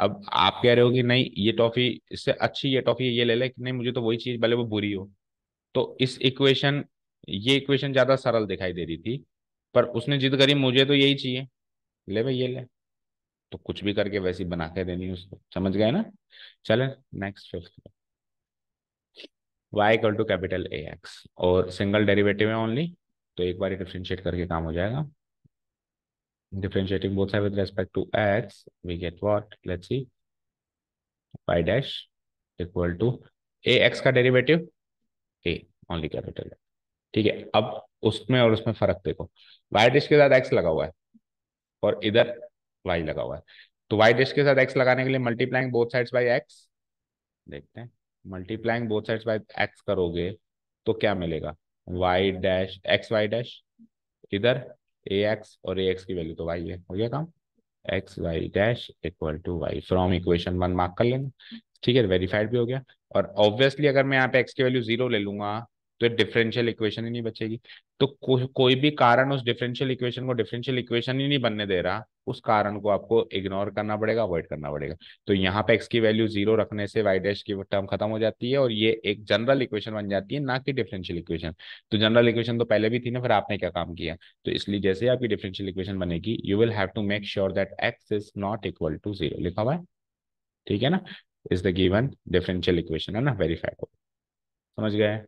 अब आप कह रहे हो कि नहीं ये टॉफी इससे अच्छी ये टॉफी ये ले ले कि नहीं मुझे तो वही चीज भले वो बुरी हो तो इस इक्वेशन ये इक्वेशन ज्यादा सरल दिखाई दे रही थी पर उसने जिद करी मुझे तो यही चाहिए ले भाई ये ले तो कुछ भी करके वैसी बना के देनी उसको समझ गए ना चले next fifth y equal to capital A x और सिंगल डेरिवेटिव है ओनली तो एक बार डिफ्रेंशिएट करके काम हो जाएगा differentiating both with respect to x we get get what see y dash equal to A x का डेरिवेटिव ए ओनली कैपिटल है ठीक है अब उसमें और उसमें फर्क देखो वाई डिश के साथ एक्स लगा हुआ है और इधर वाई लगा हुआ है तो वाई डिश के साथ एक्स लगाने के लिए multiplying both sides by x देखते हैं multiplying both sides by x करोगे तो क्या मिलेगा y dash x y dash इधर ए एक्स और ए एक्स की वैल्यू तो वाई है हो गया काम x y dash equal to y from equation one mark कर लेना ठीक है वेरीफाइड भी हो गया और ऑब्वियसली अगर मैं यहाँ पे एक्स की वैल्यू जीरो ले लूंगा तो डिफरेंशियल इक्वेशन ही नहीं बचेगी तो को, कोई भी कारण उस डिफरेंशियल इक्वेशन को डिफरेंशियल इक्वेशन ही नहीं बनने दे रहा उस कारण को आपको इग्नोर करना पड़ेगा अवॉइड करना पड़ेगा तो यहाँ पे एक्स की वैल्यू जीरो रखने से वाई डैश की टर्म खत्म हो जाती है और ये एक जनरल इक्वेशन बन जाती है ना कि डिफरेंशियल इक्वेशन तो जनरल इक्वेशन तो पहले भी थी ना फिर आपने क्या काम किया तो इसलिए जैसे आपकी डिफरेंशियल इक्वेशन बनेगी you will have to make sure that x is not equal to zero लिखा हुआ है ठीक है ना is the given differential equation है ना वेरीफाइड हो समझ गए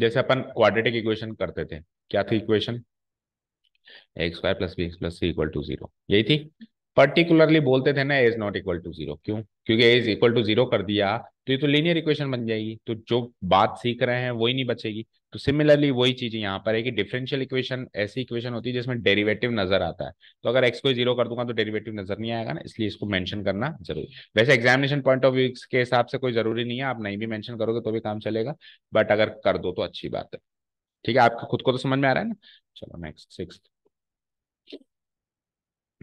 जैसे अपन क्वाड्रेटिक इक्वेशन करते थे क्या थी equation x plus B x plus C equal to zero यही थी पर्टिकुलरली बोलते थे ना as not equal to zero क्यों क्योंकि एज इक्वल टू जीरो कर दिया तो ये तो लीनियर इक्वेशन बन जाएगी तो जो बात सीख रहे हैं वही नहीं बचेगी तो सिमिलरली वही चीज यहाँ पर है कि डिफरेंशियल इक्वेशन ऐसी इक्वेशन होती है जिसमें डेरिवेटिव नजर आता है तो अगर एक्स को जीरो कर दूंगा तो डेरिवेटिव नजर नहीं आएगा ना इसलिए इसको मेंशन करना जरूरी वैसे एग्जामिनेशन पॉइंट ऑफ व्यू के हिसाब से कोई जरूरी नहीं है आप नहीं भी मैंशन करोगे तो भी काम चलेगा बट अगर कर दो तो अच्छी बात है ठीक है आपको खुद को तो समझ में आ रहा है ना चलो next six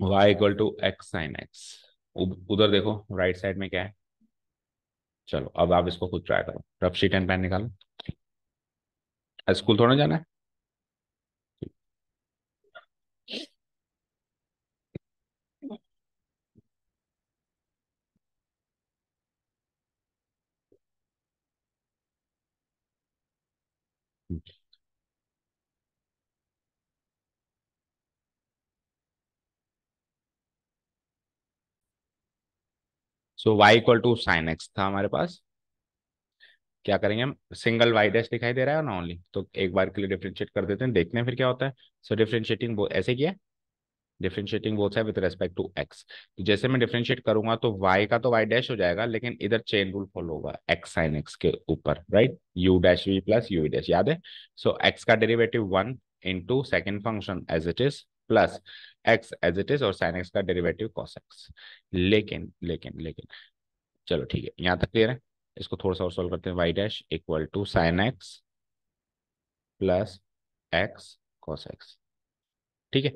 y equal to x sine x उधर देखो राइट साइड में क्या है चलो अब आप इसको खुद ट्राई करो रफ शीट एंड पैन निकालो स्कूल थोड़ा जाना है so y equal to sine x था हमारे पास क्या करेंगे हम सिंगल वाई डैश दिखाई दे रहा है ना ओनली तो एक बार के लिए डिफ्रेंशिएट कर देते हैं देखते हैं फिर क्या होता है सो डिफ्रेंशिएटिंग ऐसे किया डिफ्रेंशिएटिंग बोथ है विद रेस्पेक्ट टू एक्स तो जैसे मैं डिफ्रेंशिएट करूंगा तो वाई का तो वाई डैश हो जाएगा लेकिन इधर चेन रूल फॉलो होगा एक्स साइन एक्स के ऊपर right u dash v plus u dash याद है सो so, एक्स का derivative one into second function as it is plus x as it is और साइन एक्स का डेरिवेटिव कॉस एक्स लेकिन लेकिन लेकिन चलो ठीक है यहां तक क्लियर है इसको थोड़ा सा और सॉल्व करते हैं y dash equal to sine x plus x cos x ठीक है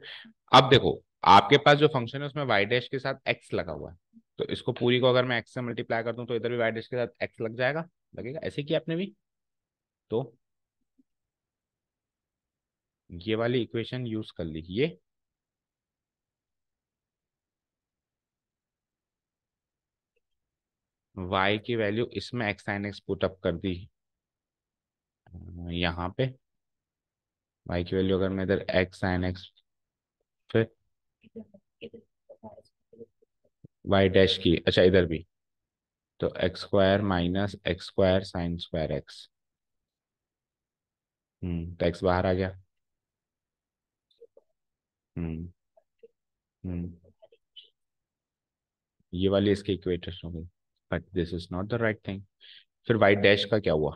अब देखो आपके पास जो फंक्शन है उसमें वाई डैश के साथ एक्स लगा हुआ है तो इसको पूरी को अगर मैं एक्स से मल्टीप्लाई कर दूं तो इधर भी वाई डैश के साथ एक्स लग जाएगा लगेगा ऐसे किया आपने भी तो ये वाली इक्वेशन यूज कर लीजिए y की वैल्यू इसमें x साइन एक्स पुटअप कर दी यहाँ पे y की वैल्यू अगर मैं इधर x साइन एक्स फिर y डैश की अच्छा इधर भी तो x square minus x square sine square x hmm तो एक्स बाहर आ गया हम्म हम्म ये वाली इसकी इक्वेटर्स हो गई but this is not the right thing फिर वाइट डैश का क्या हुआ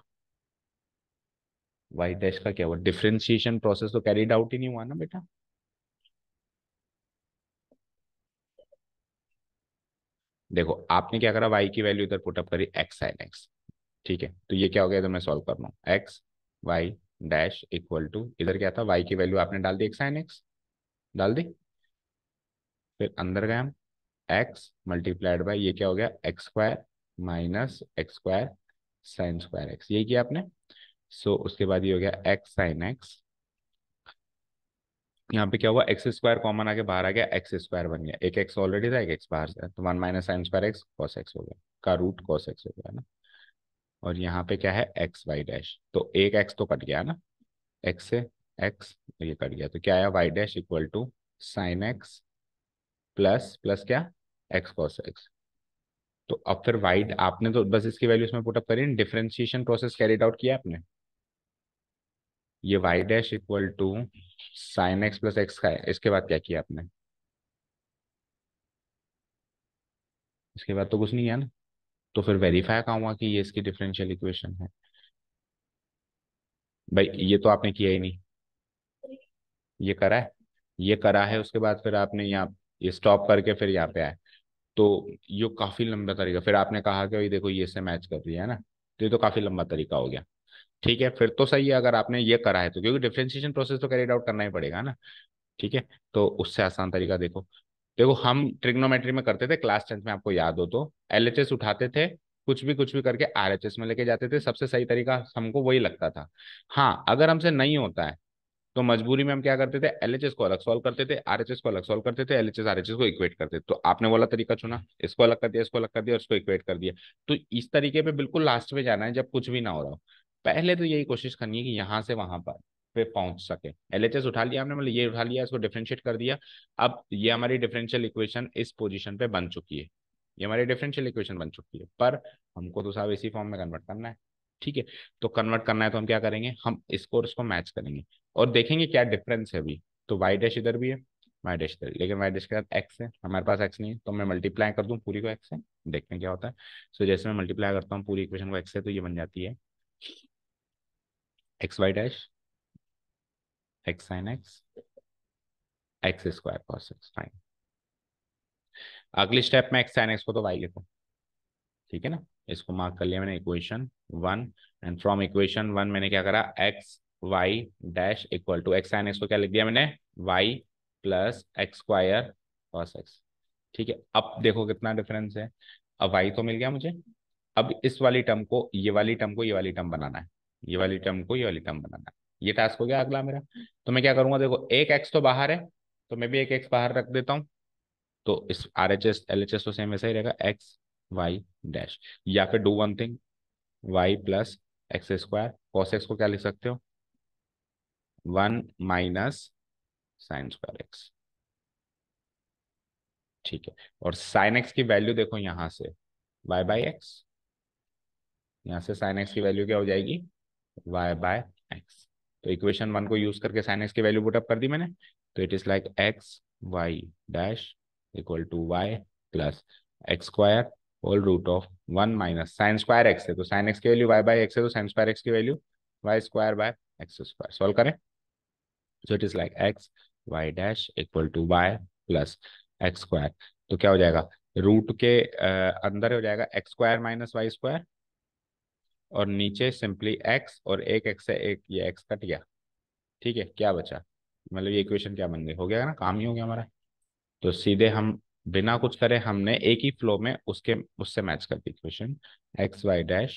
वाइट डैश का क्या हुआ डिफ्रेंसिएशन प्रोसेस तो कैरीड आउट ही नहीं हुआ ना बेटा देखो आपने क्या करा वाई की वैल्यू इधर पुटअप करी एक्स साइन एक्स ठीक है तो ये क्या हो गया इधर तो मैं सॉल्व कर रहा x y dash equal to इधर क्या था वाई की वैल्यू आपने डाल दी एक्स साइन एक्स डाल दी फिर अंदर गए हम एक्स मल्टीप्लाइड बाई ये क्या हो गया x square minus x square sine square x ये किया आपने सो so, उसके बाद ये हो गया एक्स साइन एक्स यहाँ पे क्या हुआ एक्स स्क्वायर कॉमन आके बाहर आ गया एक्स स्क्वायर बन गया एक एक्स ऑलरेडी था एक एक्स बाहर से तो one minus sine square x cos x हो गया का रूट कॉस एक्स हो गया ना और यहाँ पे क्या है एक्स वाई डैश तो एक एक्स तो कट गया ना एक्स से एक्स ये कट गया तो क्या आया y dash equal to sine x plus plus क्या एक्स कॉस एक्स तो अब फिर वाइड आपने तो बस इसकी वैल्यू इसमें पुटअप करी डिफ्रेंशिएशन प्रोसेस कैरिड आउट किया आपने ये y dash equal to sine x plus x का है इसके बाद क्या किया आपने इसके बाद तो कुछ नहीं है ना तो फिर वेरीफाई का हुआ कि ये इसकी डिफरेंशियल इक्वेशन है भाई ये तो आपने किया ही नहीं ये करा है ये करा है उसके बाद फिर आपने यहाँ ये स्टॉप करके फिर यहाँ पे आया तो ये काफी लंबा तरीका फिर आपने कहा कि भाई देखो ये से मैच कर रही है ना तो ये तो काफी लंबा तरीका हो गया ठीक है फिर तो सही है अगर आपने ये करा है तो क्योंकि डिफ्रेंसिएशन प्रोसेस तो कैरिड आउट करना ही पड़ेगा ना ठीक है तो उससे आसान तरीका देखो देखो हम ट्रिग्नोमेट्री में करते थे क्लास टेंथ में आपको याद हो तो एल उठाते थे कुछ भी कुछ भी करके आर में लेके जाते थे सबसे सही तरीका हमको वही लगता था हाँ अगर हमसे नहीं होता है तो मजबूरी में हम क्या करते थे एलएचएस को अलग सॉल्व करते थे आरएचएस को अलग सॉल्व करते थे एलएचएस आरएचएस को इक्वेट करते तो आपने वाला तरीका चुना इसको अलग कर दिया इसको अलग कर दिया उसको इक्वेट कर दिया तो इस तरीके पे बिल्कुल लास्ट में जाना है जब कुछ भी ना हो रहा हो पहले तो यही कोशिश करनी है कि यहाँ से वहां पर पे पहुंच सके एलएचएस उठा लिया हमने मतलब ये उठा लिया इसको डिफ्रेंशिएट कर दिया अब ये हमारी डिफरेंशियल इक्वेशन इस पोजिशन पे बन चुकी है ये हमारी डिफरेंशियल इक्वेशन बन चुकी है पर हमको तो साहब इसी फॉर्म में कन्वर्ट करना है ठीक है तो कन्वर्ट करना है तो हम क्या करेंगे हम स्कोर इसको मैच करेंगे और देखेंगे क्या डिफरेंस है अभी तो वाई डैश इधर भी है वाई डैश इधर लेकिन वाई डैश के साथ एक्स है हमारे पास एक्स नहीं है तो मैं मल्टीप्लाई कर दूँ पूरी को एक्स है देखते हैं क्या होता है सो जैसे मैं मल्टीप्लाई करता हूँ पूरी इक्वेशन को एक्स है तो ये बन जाती है x y dash x sine x x square cos x fine अगली स्टेप में एक्स साइन एक्स को तो वाई लिखो ठीक है ना इसको मार्क कर लिया मैंने equation one and from equation one मैंने क्या करा x y dash equal to x n x को क्या लिख दिया मैंने y plus x square cos x ठीक है अब देखो कितना डिफरेंस है अब वाई तो मिल गया मुझे अब इस वाली टर्म को ये वाली टर्म को ये वाली टर्म बनाना है ये वाली टर्म को ये वाली टर्म बनाना है ये टास्क हो गया अगला मेरा तो मैं क्या करूंगा देखो एक एक्स तो बाहर है तो मैं भी एक एक्स बाहर रख देता हूँ तो इस R H S L H S तो सेम वैसा ही रहेगा एक्स वाई डैश या फिर do one thing y plus x square cos x को क्या लिख सकते हो one minus sine square x ठीक है और साइन एक्स की वैल्यू देखो यहां से वाई बाई एक्स यहां से साइन एक्स की वैल्यू क्या हो जाएगी वाई बाय एक्स तो इक्वेशन वन को यूज करके साइन एक्स की वैल्यू बुटअप कर दी मैंने तो it is like x y dash equal to y plus x square whole root of one minus sine square x है तो साइन एक्स की वैल्यू वाई बाई एक्स है तो साइन स्क्वायर एक्स की value y square by x square solve करें so it is like x y dash equal to y plus x square तो क्या हो जाएगा रूट के आ, अंदर हो जाएगा x square minus y square और नीचे सिंपली एक्स और एक एक्स है एक ये एक्स कट गया ठीक है क्या बचा मतलब ये इक्वेशन क्या बन गई हो गया ना काम ही हो गया हमारा तो सीधे हम बिना कुछ करे हमने एक ही फ्लो में उसके उससे मैच कर दी question x y dash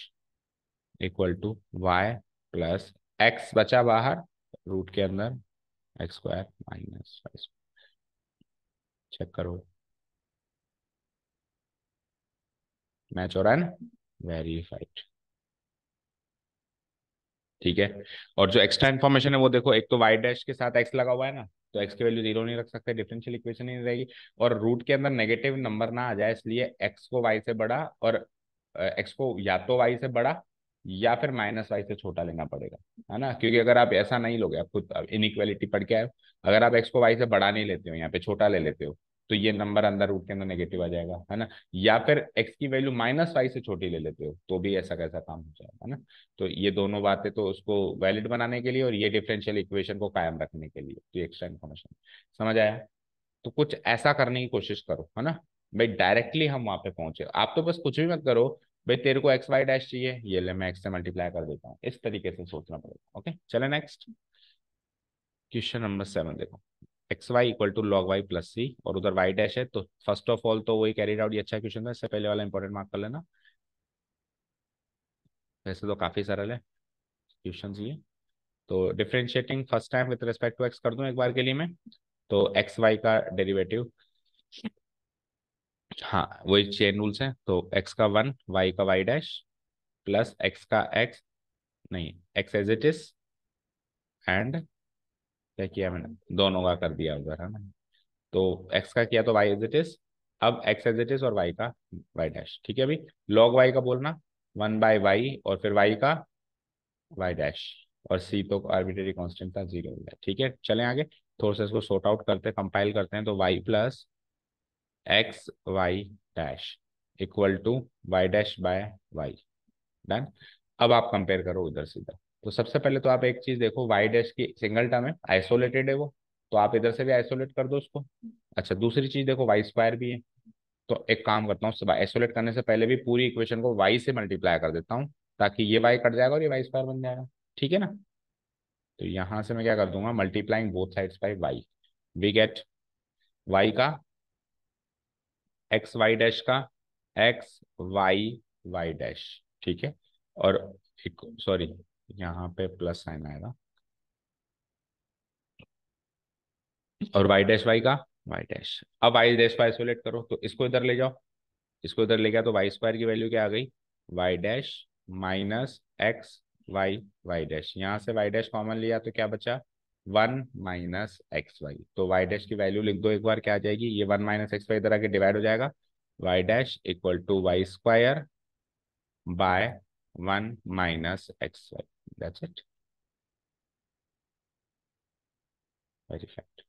equal to y plus x बचा बाहर रूट के अंदर एक्स स्क्वायर माइनस चेक करो मैच हो रहा है ना वेरीफाइड ठीक है और जो एक्स्ट्रा इन्फॉर्मेशन है वो देखो एक तो वाई डैश के साथ एक्स लगा हुआ है ना तो एक्स की वैल्यू जीरो नहीं रख सकते डिफरेंशियल इक्वेशन नहीं रहेगी और रूट के अंदर नेगेटिव नंबर ना आ जाए इसलिए एक्स को वाई से बड़ा और एक्स को या तो वाई से बड़ा या फिर माइनस वाई से छोटा लेना पड़ेगा है ना क्योंकि अगर आप ऐसा नहीं लोगे आप खुद इनइक्वालिटी पढ़ के आए अगर आप एक्स को वाई से बड़ा नहीं लेते हो यहाँ पे छोटा ले लेते हो तो ये नंबर अंदर रूट के अंदर नेगेटिव आ जाएगा है ना या फिर एक्स की वैल्यू माइनस वाई से छोटी ले लेते हो तो भी ऐसा कैसा काम हो जाएगा है ना तो ये दोनों बातें तो उसको वैलिड बनाने के लिए और ये डिफरेंशियल इक्वेशन को कायम रखने के लिए तो एक्स्ट्रा इन्फॉर्मेशन समझ आया तो कुछ ऐसा करने की कोशिश करो है ना भाई डायरेक्टली हम वहां पे पहुंचे आप तो बस कुछ भी मत करो भाई तेरे को एक्स वाई डैश चाहिए ये ले मैं एक्स से मल्टीप्लाई कर देता हूँ इस तरीके से सोचना पड़ेगा ओके चले नेक्स्ट क्वेश्चन नंबर सेवन देखो x y equal to log y plus C और उधर वाई डैश है तो फर्स्ट ऑफ ऑल तो वही कैरिड आउट ये अच्छा क्वेश्चन था इससे पहले वाला इंपॉर्टेंट मार्क कर लेना वैसे तो काफ़ी सरल है क्वेश्चन ये तो differentiating first time with respect to x कर दू एक बार के लिए मैं तो एक्स वाई का डेरिवेटिव हाँ वही चेन रूल्स है तो एक्स का वन वाई का वाई डैश प्लस एक्स का एक्स नहीं x as it is and क्या किया मैंने दोनों का कर दिया उधर है ना तो एक्स का किया तो वाई एज इट इज अब एक्स एज इट इज और वाई का वाई डैश ठीक है अभी लॉग वाई का बोलना वन बाय वाई और फिर वाई का वाई डैश और सी तो आर्बिटरी कांस्टेंट था जीरो ठीक है चले आगे थोड़ा सा इसको सॉर्ट आउट करते हैं कंपाइल करते हैं तो y plus x y dash equal to y dash by y done अब आप कंपेयर करो उधर इधर तो सबसे पहले तो आप एक चीज देखो वाई डैश की सिंगल टर्म है आइसोलेटेड है वो तो आप इधर से भी आइसोलेट कर दो उसको अच्छा दूसरी चीज देखो वाई स्क्वायर भी है तो एक काम करता हूँ आइसोलेट करने से पहले भी पूरी इक्वेशन को वाई से मल्टीप्लाई कर देता हूँ ताकि ये वाई कट जाएगा और ये वाई स्क्वायर बन जाएगा ठीक है ना तो यहां से मैं क्या कर दूंगा multiplying both sides by y we get y का एक्स वाई डैश का एक्स वाई वाई डैश ठीक है और सॉरी यहाँ पे प्लस साइन आएगा और वाई डैश वाई का वाई डैश अब वाई डैश वाई आइसोलेट करो तो इसको इधर ले जाओ इसको इधर ले गया तो वाई स्क्वायर की वैल्यू क्या आ गई y dash minus x y y dash यहाँ से वाई डैश कॉमन लिया तो क्या बचा वन माइनस एक्स वाई तो वाई डैश की वैल्यू लिख दो एक बार क्या आ जाएगी ये वन माइनस एक्स वाई इधर आके डिवाइड हो जाएगा y dash equal to y square by one minus x y That's it. Perfect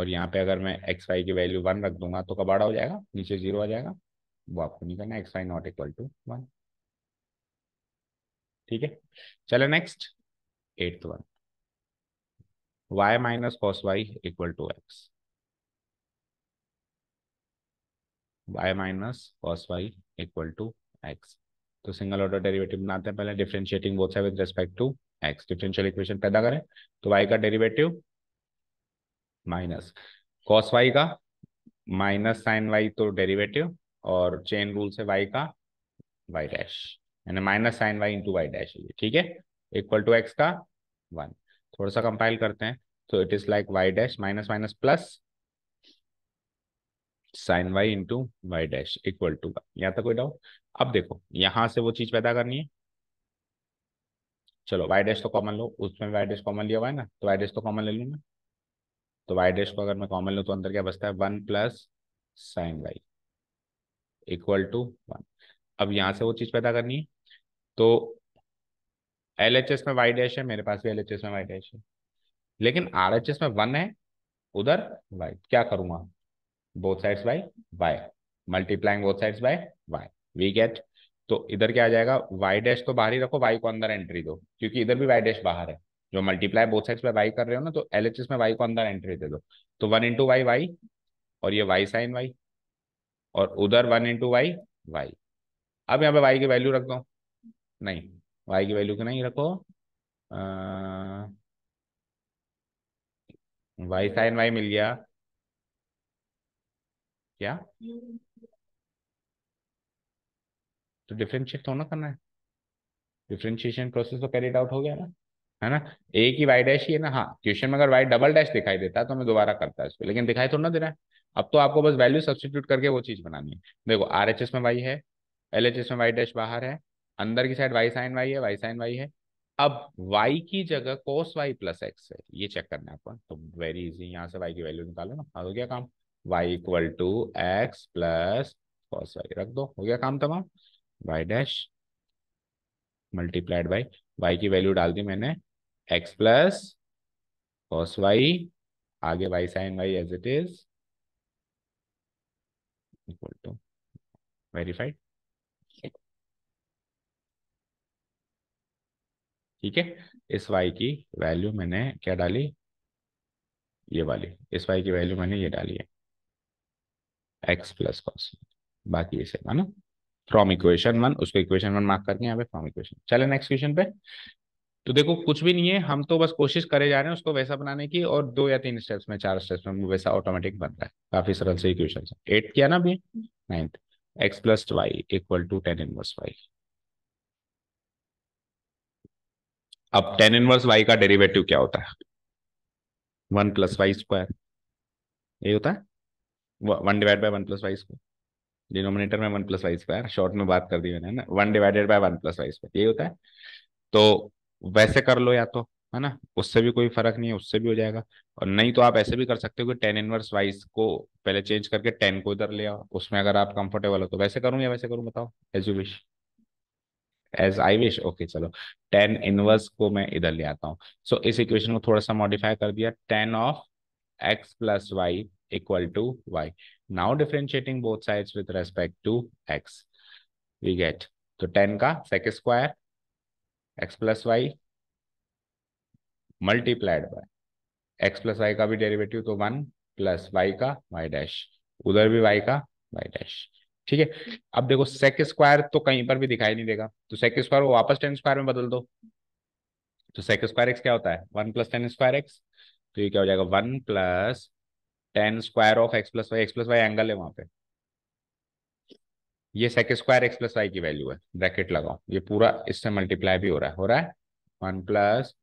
और यहाँ पे अगर मैं एक्स वाई की वैल्यू वन रख दूंगा तो कबाड़ा हो जाएगा नीचे जीरो आ जाएगा वो आपको नहीं करना x y not equal to one ठीक है चलो next eight one y minus cos y equal to x y minus cos y equal to x तो सिंगल ऑर्डर डेरिवेटिव बनाते हैं पहले differentiating both side with respect to x differential equation पैदा करें तो वाई का डेरिवेटिव माइनस कॉस वाई का माइनस साइन वाई तो डेरिवेटिव और चेन रूल से वाई का वाई डैश यानी minus sine y into y dash ठीक है इक्वल टू एक्स का वन थोड़ा सा कंपाइल करते हैं तो it is like y dash minus minus plus sine y into y dash equal to one यहाँ तक कोई डाउट अब देखो यहां से वो चीज पैदा करनी है चलो वाई डैश तो कॉमन लो उसमें वाई डैश कॉमन लिया हुआ है ना तो वाई डैश तो कॉमन ले लू मैं तो वाई डैश को अगर मैं कॉमन लू तो अंदर क्या बचता है one plus sine y equal to one अब यहां से वो चीज़ पैदा करनी है तो एल एच एस में वाई डैश है मेरे पास भी एल एच एस में वाई डैश है लेकिन आर एच एस में वन है उधर वाई क्या करूंगा both sides by y multiplying both sides by y we get तो इधर क्या आ जाएगा वाई डैश तो बाहर ही रखो वाई को अंदर एंट्री दो क्योंकि इधर भी वाई डैश बाहर है जो मल्टीप्लाई बोथ साइड्स पे वाई कर रहे हो ना तो एल एच एस में वाई को अंदर एंट्री दे दो तो वन इंटू वाई वाई और ये वाई साइन वाई और उधर वन इंटू वाई वाई अब यहाँ पे वाई की वैल्यू रख दो नहीं वाई की वैल्यू क्यों नहीं रखो वाई साइन वाई मिल गया क्या hmm. तो डिफ्रेंशिएट थोड़ा तो करना है डिफ्रेंशिएशन प्रोसेस तो कैरिड आउट हो गया ना है ना ए की वाई डैश ही है ना हाँ क्वेश्चन में अगर वाई डबल डैश दिखाई देता तो मैं दोबारा करता इसको लेकिन दिखाई थोड़ा ना दे रहा है अब तो आपको बस वैल्यू सब्सटीट्यूट करके वो चीज बनानी है देखो आर एच एस में वाई है एल एच एस में वाई डैश बाहर है अंदर की साइड वाई साइन वाई है वाई साइन वाई है अब वाई की जगह कोस वाई प्लस एक्स है ये चेक करना है आपको तो वेरी इजी यहाँ से वाई की वैल्यू निकालो ना हो गया काम y equal to x plus cos y रख दो हो गया काम तमाम y dash multiplied by y की वैल्यू डाल दी मैंने एक्स प्लस कॉस वाई आगे y sine y as it is equal to verified ठीक है इस वाई की वैल्यू मैंने क्या डाली ये वाली इस वाई की वैल्यू मैंने ये डाली है एक्स प्लस कॉस बाकी ये सेम है ना फ्रॉम इक्वेशन वन उसको इक्वेशन वन मार्क करके यहाँ पे फ्रॉम इक्वेशन चले नेक्स्ट क्वेश्चन पे तो देखो कुछ भी नहीं है हम तो बस कोशिश करे जा रहे हैं उसको वैसा बनाने की और दो या तीन स्टेप्स में चार स्टेप्स में वैसा ऑटोमेटिक बन रहा है काफी सरल से इक्वेशन है एट किया ना अभी ninth x plus Y equal to tan inverse y अब टेन इनवर्स वाई का डेरिवेटिव क्या होता है वन प्लस वाई स्क्वायर यही होता है one divide by one plus y square denominator में one plus y square short में बात कर दी मैंने ना one divided by one plus y square यही होता है तो वैसे कर लो या तो है ना उससे भी कोई फर्क नहीं है उससे भी हो जाएगा और नहीं तो आप ऐसे भी कर सकते हो कि टेन इनवर्स वाइज को पहले चेंज करके टेन को इधर ले आओ उसमें अगर आप कंफर्टेबल हो तो वैसे करूँ या वैसे करूँ बताओ as you wish as I wish okay चलो टेन इनवर्स को मैं इधर ले आता हूँ सो so, इस इक्वेशन को थोड़ा सा मॉडिफाई कर दिया tan of x plus y equal to y. Now differentiating both sides with respect to x. We get तो टेन का sec square x plus y multiplied by x plus y का भी derivative तो वन plus y का y dash उधर भी y का y dash ठीक है अब देखो सेक स्क्वायर तो कहीं पर भी दिखाई नहीं देगा तो सेक स्क्वायर को वापस टेन स्क्वायर में बदल दो तो सेक स्क्वायर एक्स क्या होता है one plus tan square x तो ये क्या हो जाएगा one plus tan square of x plus y x plus y angle है वहां पे ये second square x plus y की वैल्यू है ब्रैकेट लगाओ ये पूरा इससे मल्टीप्लाई भी हो रहा है हो रहा है one plus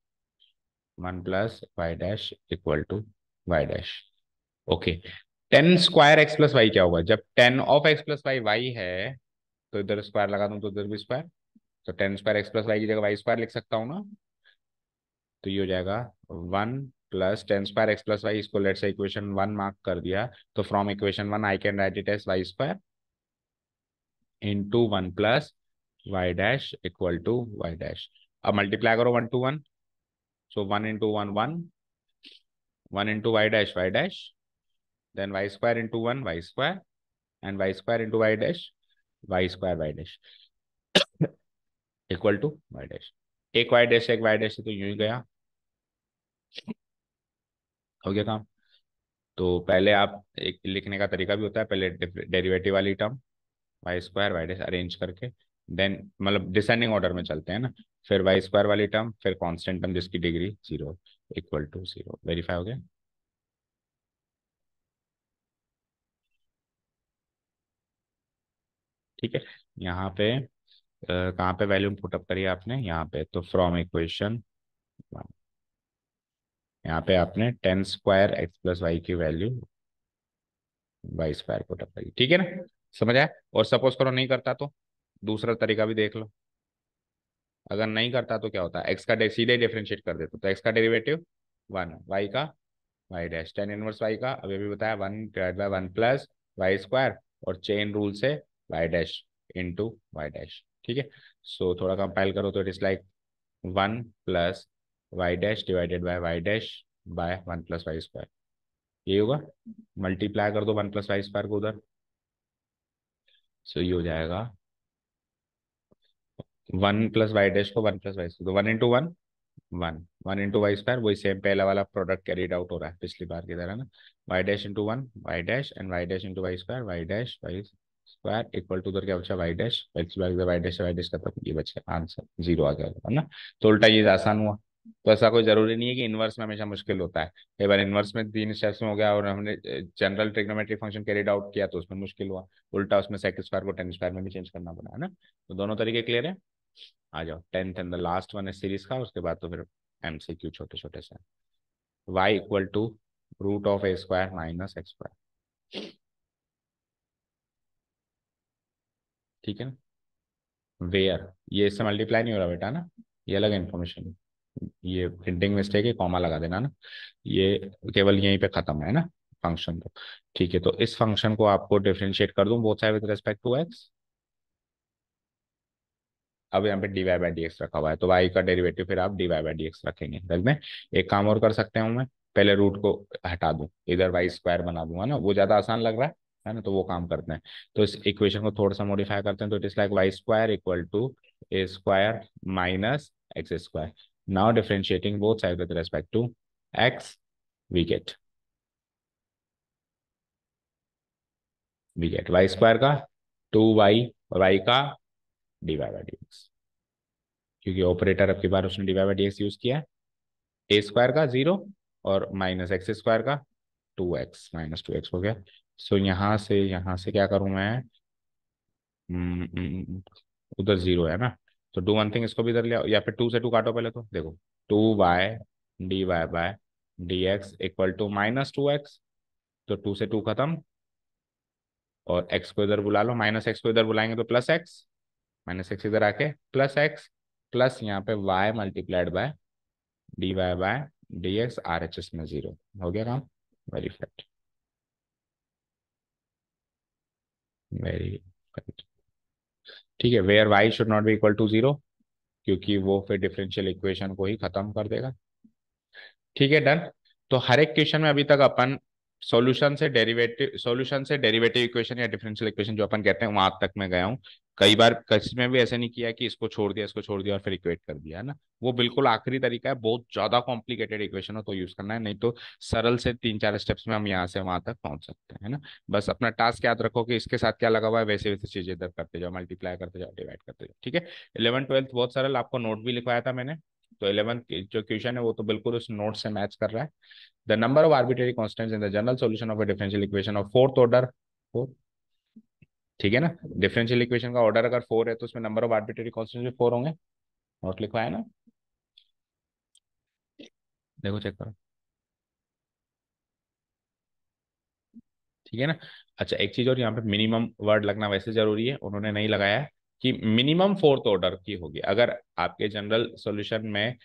one plus y dash equal to y dash okay tan square x plus y क्या होगा जब tan of x plus y y है तो इधर स्क्वायर लगा दू तो इधर भी स्क्वायर तो tan square x plus y की जगह वाई स्क्वायर लिख सकता हूँ ना तो ये हो जाएगा one plus tan square x plus y इसको लेट से इक्वेशन वन मार्क कर दिया तो from equation one I can write it as y square into one plus y dash equal to y dash अब मल्टीप्लाई करो one to one so one into one one one into y dash y dash then y square into one y square and y square into y dash y square y dash equal to y dash एक वाई डैश एक वाई डैश तो यूं ही गया हो गया काम तो पहले आप एक लिखने का तरीका भी होता है पहले डेरिवेटिव वाली term y square y dash arrange करके देन मतलब डिसेंडिंग ऑर्डर में चलते हैं ना फिर वाई स्क्वायर वाली टर्म फिर कॉन्स्टेंट टर्म जिसकी degree zero equal to zero verify हो गया ठीक है यहाँ पे कहाँ पे वैल्यू पुटअप करी आपने यहाँ पे तो फ्रॉम इक्वेशन यहाँ पे आपने tan square x plus y की वैल्यू वाई स्क्वायर को टपकाई ठीक है ना समझ आया और सपोज करो नहीं करता तो दूसरा तरीका भी देख लो अगर नहीं करता तो क्या होता है एक्स का सीधे डिफ्रेंशिएट कर देते तो एक्स का डेरिवेटिव वन वाई का y dash tan inverse y का अभी भी बताया one divide by one plus y square और चेन रूल से y dash into y dash ठीक है सो थोड़ा कंपाइल करो तो it is like one plus y dash divided by y dash by one plus y square ये होगा मल्टीप्लाई कर दो वन प्लस वाई स्क्वायर को उधर सो ये हो जाएगा वन प्लस वाई डैश को one plus y square one into one one one into y square वही सेम पहला वाला प्रोडक्ट कैरीड आउट हो रहा है पिछली बार की तरह ना y dash into one y dash and y dash into y square y dash y square equal to उधर क्या बचा y dash y dash y dash का तो ये बचा आंसर जीरो आ जाएगा है ना तो उल्टा ये आसान हुआ तो ऐसा कोई जरूरी नहीं है कि इन्वर्स में हमेशा मुश्किल होता है एक बार इन्वर्स में तीन स्टेप्स में हो गया और हमने general trigonometric function carried out किया तो उसमें मुश्किल हुआ उल्टा उसमें सेक स्क्वायर को टेन स्क्वायर में भी चेंज करना पड़ा है ना तो दोनों तरीके क्लियर है आ जाओ tenth and the last one है सीरीज का उसके बाद तो फिर एम सी क्यू छोटे छोटे से y equal to root of a square minus x square ठीक है ना वेयर ये इससे मल्टीप्लाई नहीं हो रहा बेटा ना ये अलग इन्फॉर्मेशन है ये प्रिंटिंग मिस्टेक है कॉमा लगा देना ना ये केवल यहीं पे खत्म है ना फंक्शन को ठीक है तो इस फंक्शन को आपको डिफ्रेंशिएट कर दूं both side with respect to x अब यहाँ पे d Y by D x रखा हुआ है तो वाई का डेरिवेटिव फिर आप d Y by D x रखेंगे रख में एक काम और कर सकते हूँ मैं पहले रूट को हटा दूँ इधर वाई स्क्वायर बना दूंगा ना वो ज़्यादा आसान लग रहा है है ना तो वो काम करते हैं तो इस इक्वेशन को थोड़ा सा मॉडिफाई करते हैं तो it is like y square equal to a square minus x square Now differentiating both sides with respect to x, we get we get y square का टू वाई और वाई का d Y by D x क्योंकि ऑपरेटर अब की बार उसने d Y by D x use किया है ए स्क्वायर का जीरो और माइनस एक्स स्क्वायर का two x minus two x हो गया सो so, यहाँ से यहाँ से क्या करूँ मैं हम्म, हम्म, हम्म, उधर जीरो है ना तो डू वन थिंग इसको भी इधर ले आओ या फिर टू से टू काटो पहले तो देखो two by d y by d x equal to minus two x तो टू से टू खत्म और एक्स को इधर बुला लो माइनस एक्स को इधर बुलाएंगे तो प्लस एक्स माइनस एक्स इधर आके प्लस एक्स प्लस यहाँ पे y multiplied by d y by d x R H S में जीरो हो गया काम वेरी फैक्ट वेरी फैक्ट ठीक है where y should not be equal to zero क्योंकि वो फिर डिफरेंशियल इक्वेशन को ही खत्म कर देगा ठीक है डन तो हर एक क्वेश्चन में अभी तक अपन सॉल्यूशन से डेरिवेटिव सॉल्यूशन से डेरिवेटिव इक्वेशन या डिफरेंशियल इक्वेशन जो अपन कहते हैं वहां तक मैं गया हूँ कई बार किसी में भी ऐसे नहीं किया कि इसको छोड़ दिया इसको छोड़ दिया और फिर इक्वेट कर दिया है ना वो बिल्कुल आखिरी तरीका है बहुत ज्यादा कॉम्प्लिकेटेड इक्वेशन हो तो यूज करना है नहीं तो सरल से तीन चार स्टेप्स में हम यहाँ से वहां तक पहुंच सकते हैं ना बस अपना टास्क याद रखो कि इसके साथ क्या लगा हुआ है वैसे वैसे चीजें इधर करते जाओ मल्टीप्लाई करते जाओ डिवाइड करते जाओ ठीक है इलेवन ट्वेल्थ बहुत सरल आपको नोट भी लिखवाया था मैंने तो इलेवन जो क्वेश्चन है वो तो बिल्कुल उस नोट से मैच कर रहा है the number of arbitrary constant in the general solution of a differential equation of fourth order fourth ठीक है ना डिफरेंशियल इक्वेशन का ऑर्डर अगर फोर है तो उसमें नंबर ऑफ आर्बिट्रेरी कॉन्स्टेंट भी फोर होंगे नोट लिखवाया है ना देखो चेक करो ठीक है ना अच्छा एक चीज और यहाँ पे मिनिमम वर्ड लगना वैसे जरूरी है उन्होंने नहीं लगाया कि मिनिमम फोर्थ ऑर्डर की होगी अगर आपके जनरल सॉल्यूशन में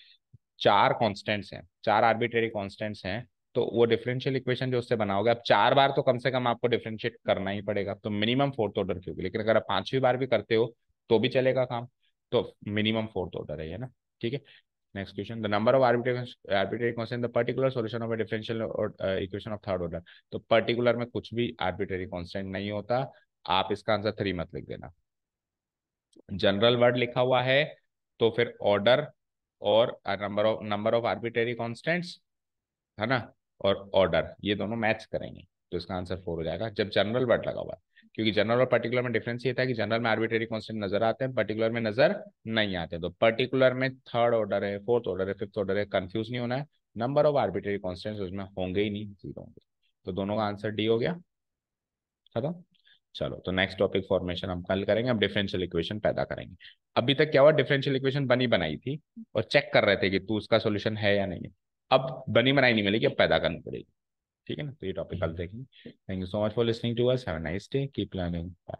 चार कांस्टेंट्स हैं चार आर्बिट्रेरी कांस्टेंट्स हैं तो वो डिफरेंशियल इक्वेशन जो उससे बनाओगे अब चार बार तो कम से कम आपको डिफरेंशिएट करना ही पड़ेगा तो मिनिमम फोर्थ ऑर्डर की होगी लेकिन अगर आप पांचवी बार भी करते हो तो भी चलेगा काम तो मिनिमम फोर्थ ऑर्डर है ना ठीक है next question the number of arbitrary arbitrary constant the particular solution of a differential or, uh, equation of तो पर्टिकुलर में कुछ भी आर्बिट्रेरी constant नहीं होता आप इसका आंसर थ्री मत लिख देना जनरल वर्ड लिखा हुआ है तो फिर ऑर्डर और number of number of arbitrary constants है ना और ऑर्डर ये दोनों मैच करेंगे तो इसका आंसर फोर हो जाएगा जब जनरल वर्ड लगा हुआ है क्योंकि जनरल और पर्टिकुलर में डिफरेंस ये था कि जनरल में आर्बिटरी कॉन्स्टेंट नजर आते हैं पर्टिकुलर में नजर नहीं आते तो पर्टिकुलर में थर्ड ऑर्डर है फोर्थ ऑर्डर है फिफ्थ ऑर्डर है कंफ्यूज नहीं होना है नंबर ऑफ आर्बिटरी कॉन्स्टेंट उसमें होंगे ही नहीं जीरो होंगे तो दोनों का आंसर डी हो गया खत्म चलो तो नेक्स्ट टॉपिक फॉर्मेशन हम कल करेंगे अब डिफरेंशियल इक्वेशन पैदा करेंगे अभी तक क्या हुआ डिफरेंशियल इक्वेशन बनी बनाई थी और चेक कर रहे थे कि तू उसका सोल्यूशन है या नहीं अब बनी बनाई नहीं मिलेगी अब पैदा करनी पड़ेगी ठीक है ना तो ये टॉपिक कल हम्म। देखेंगे thank you so much for listening to us have a nice day keep learning bye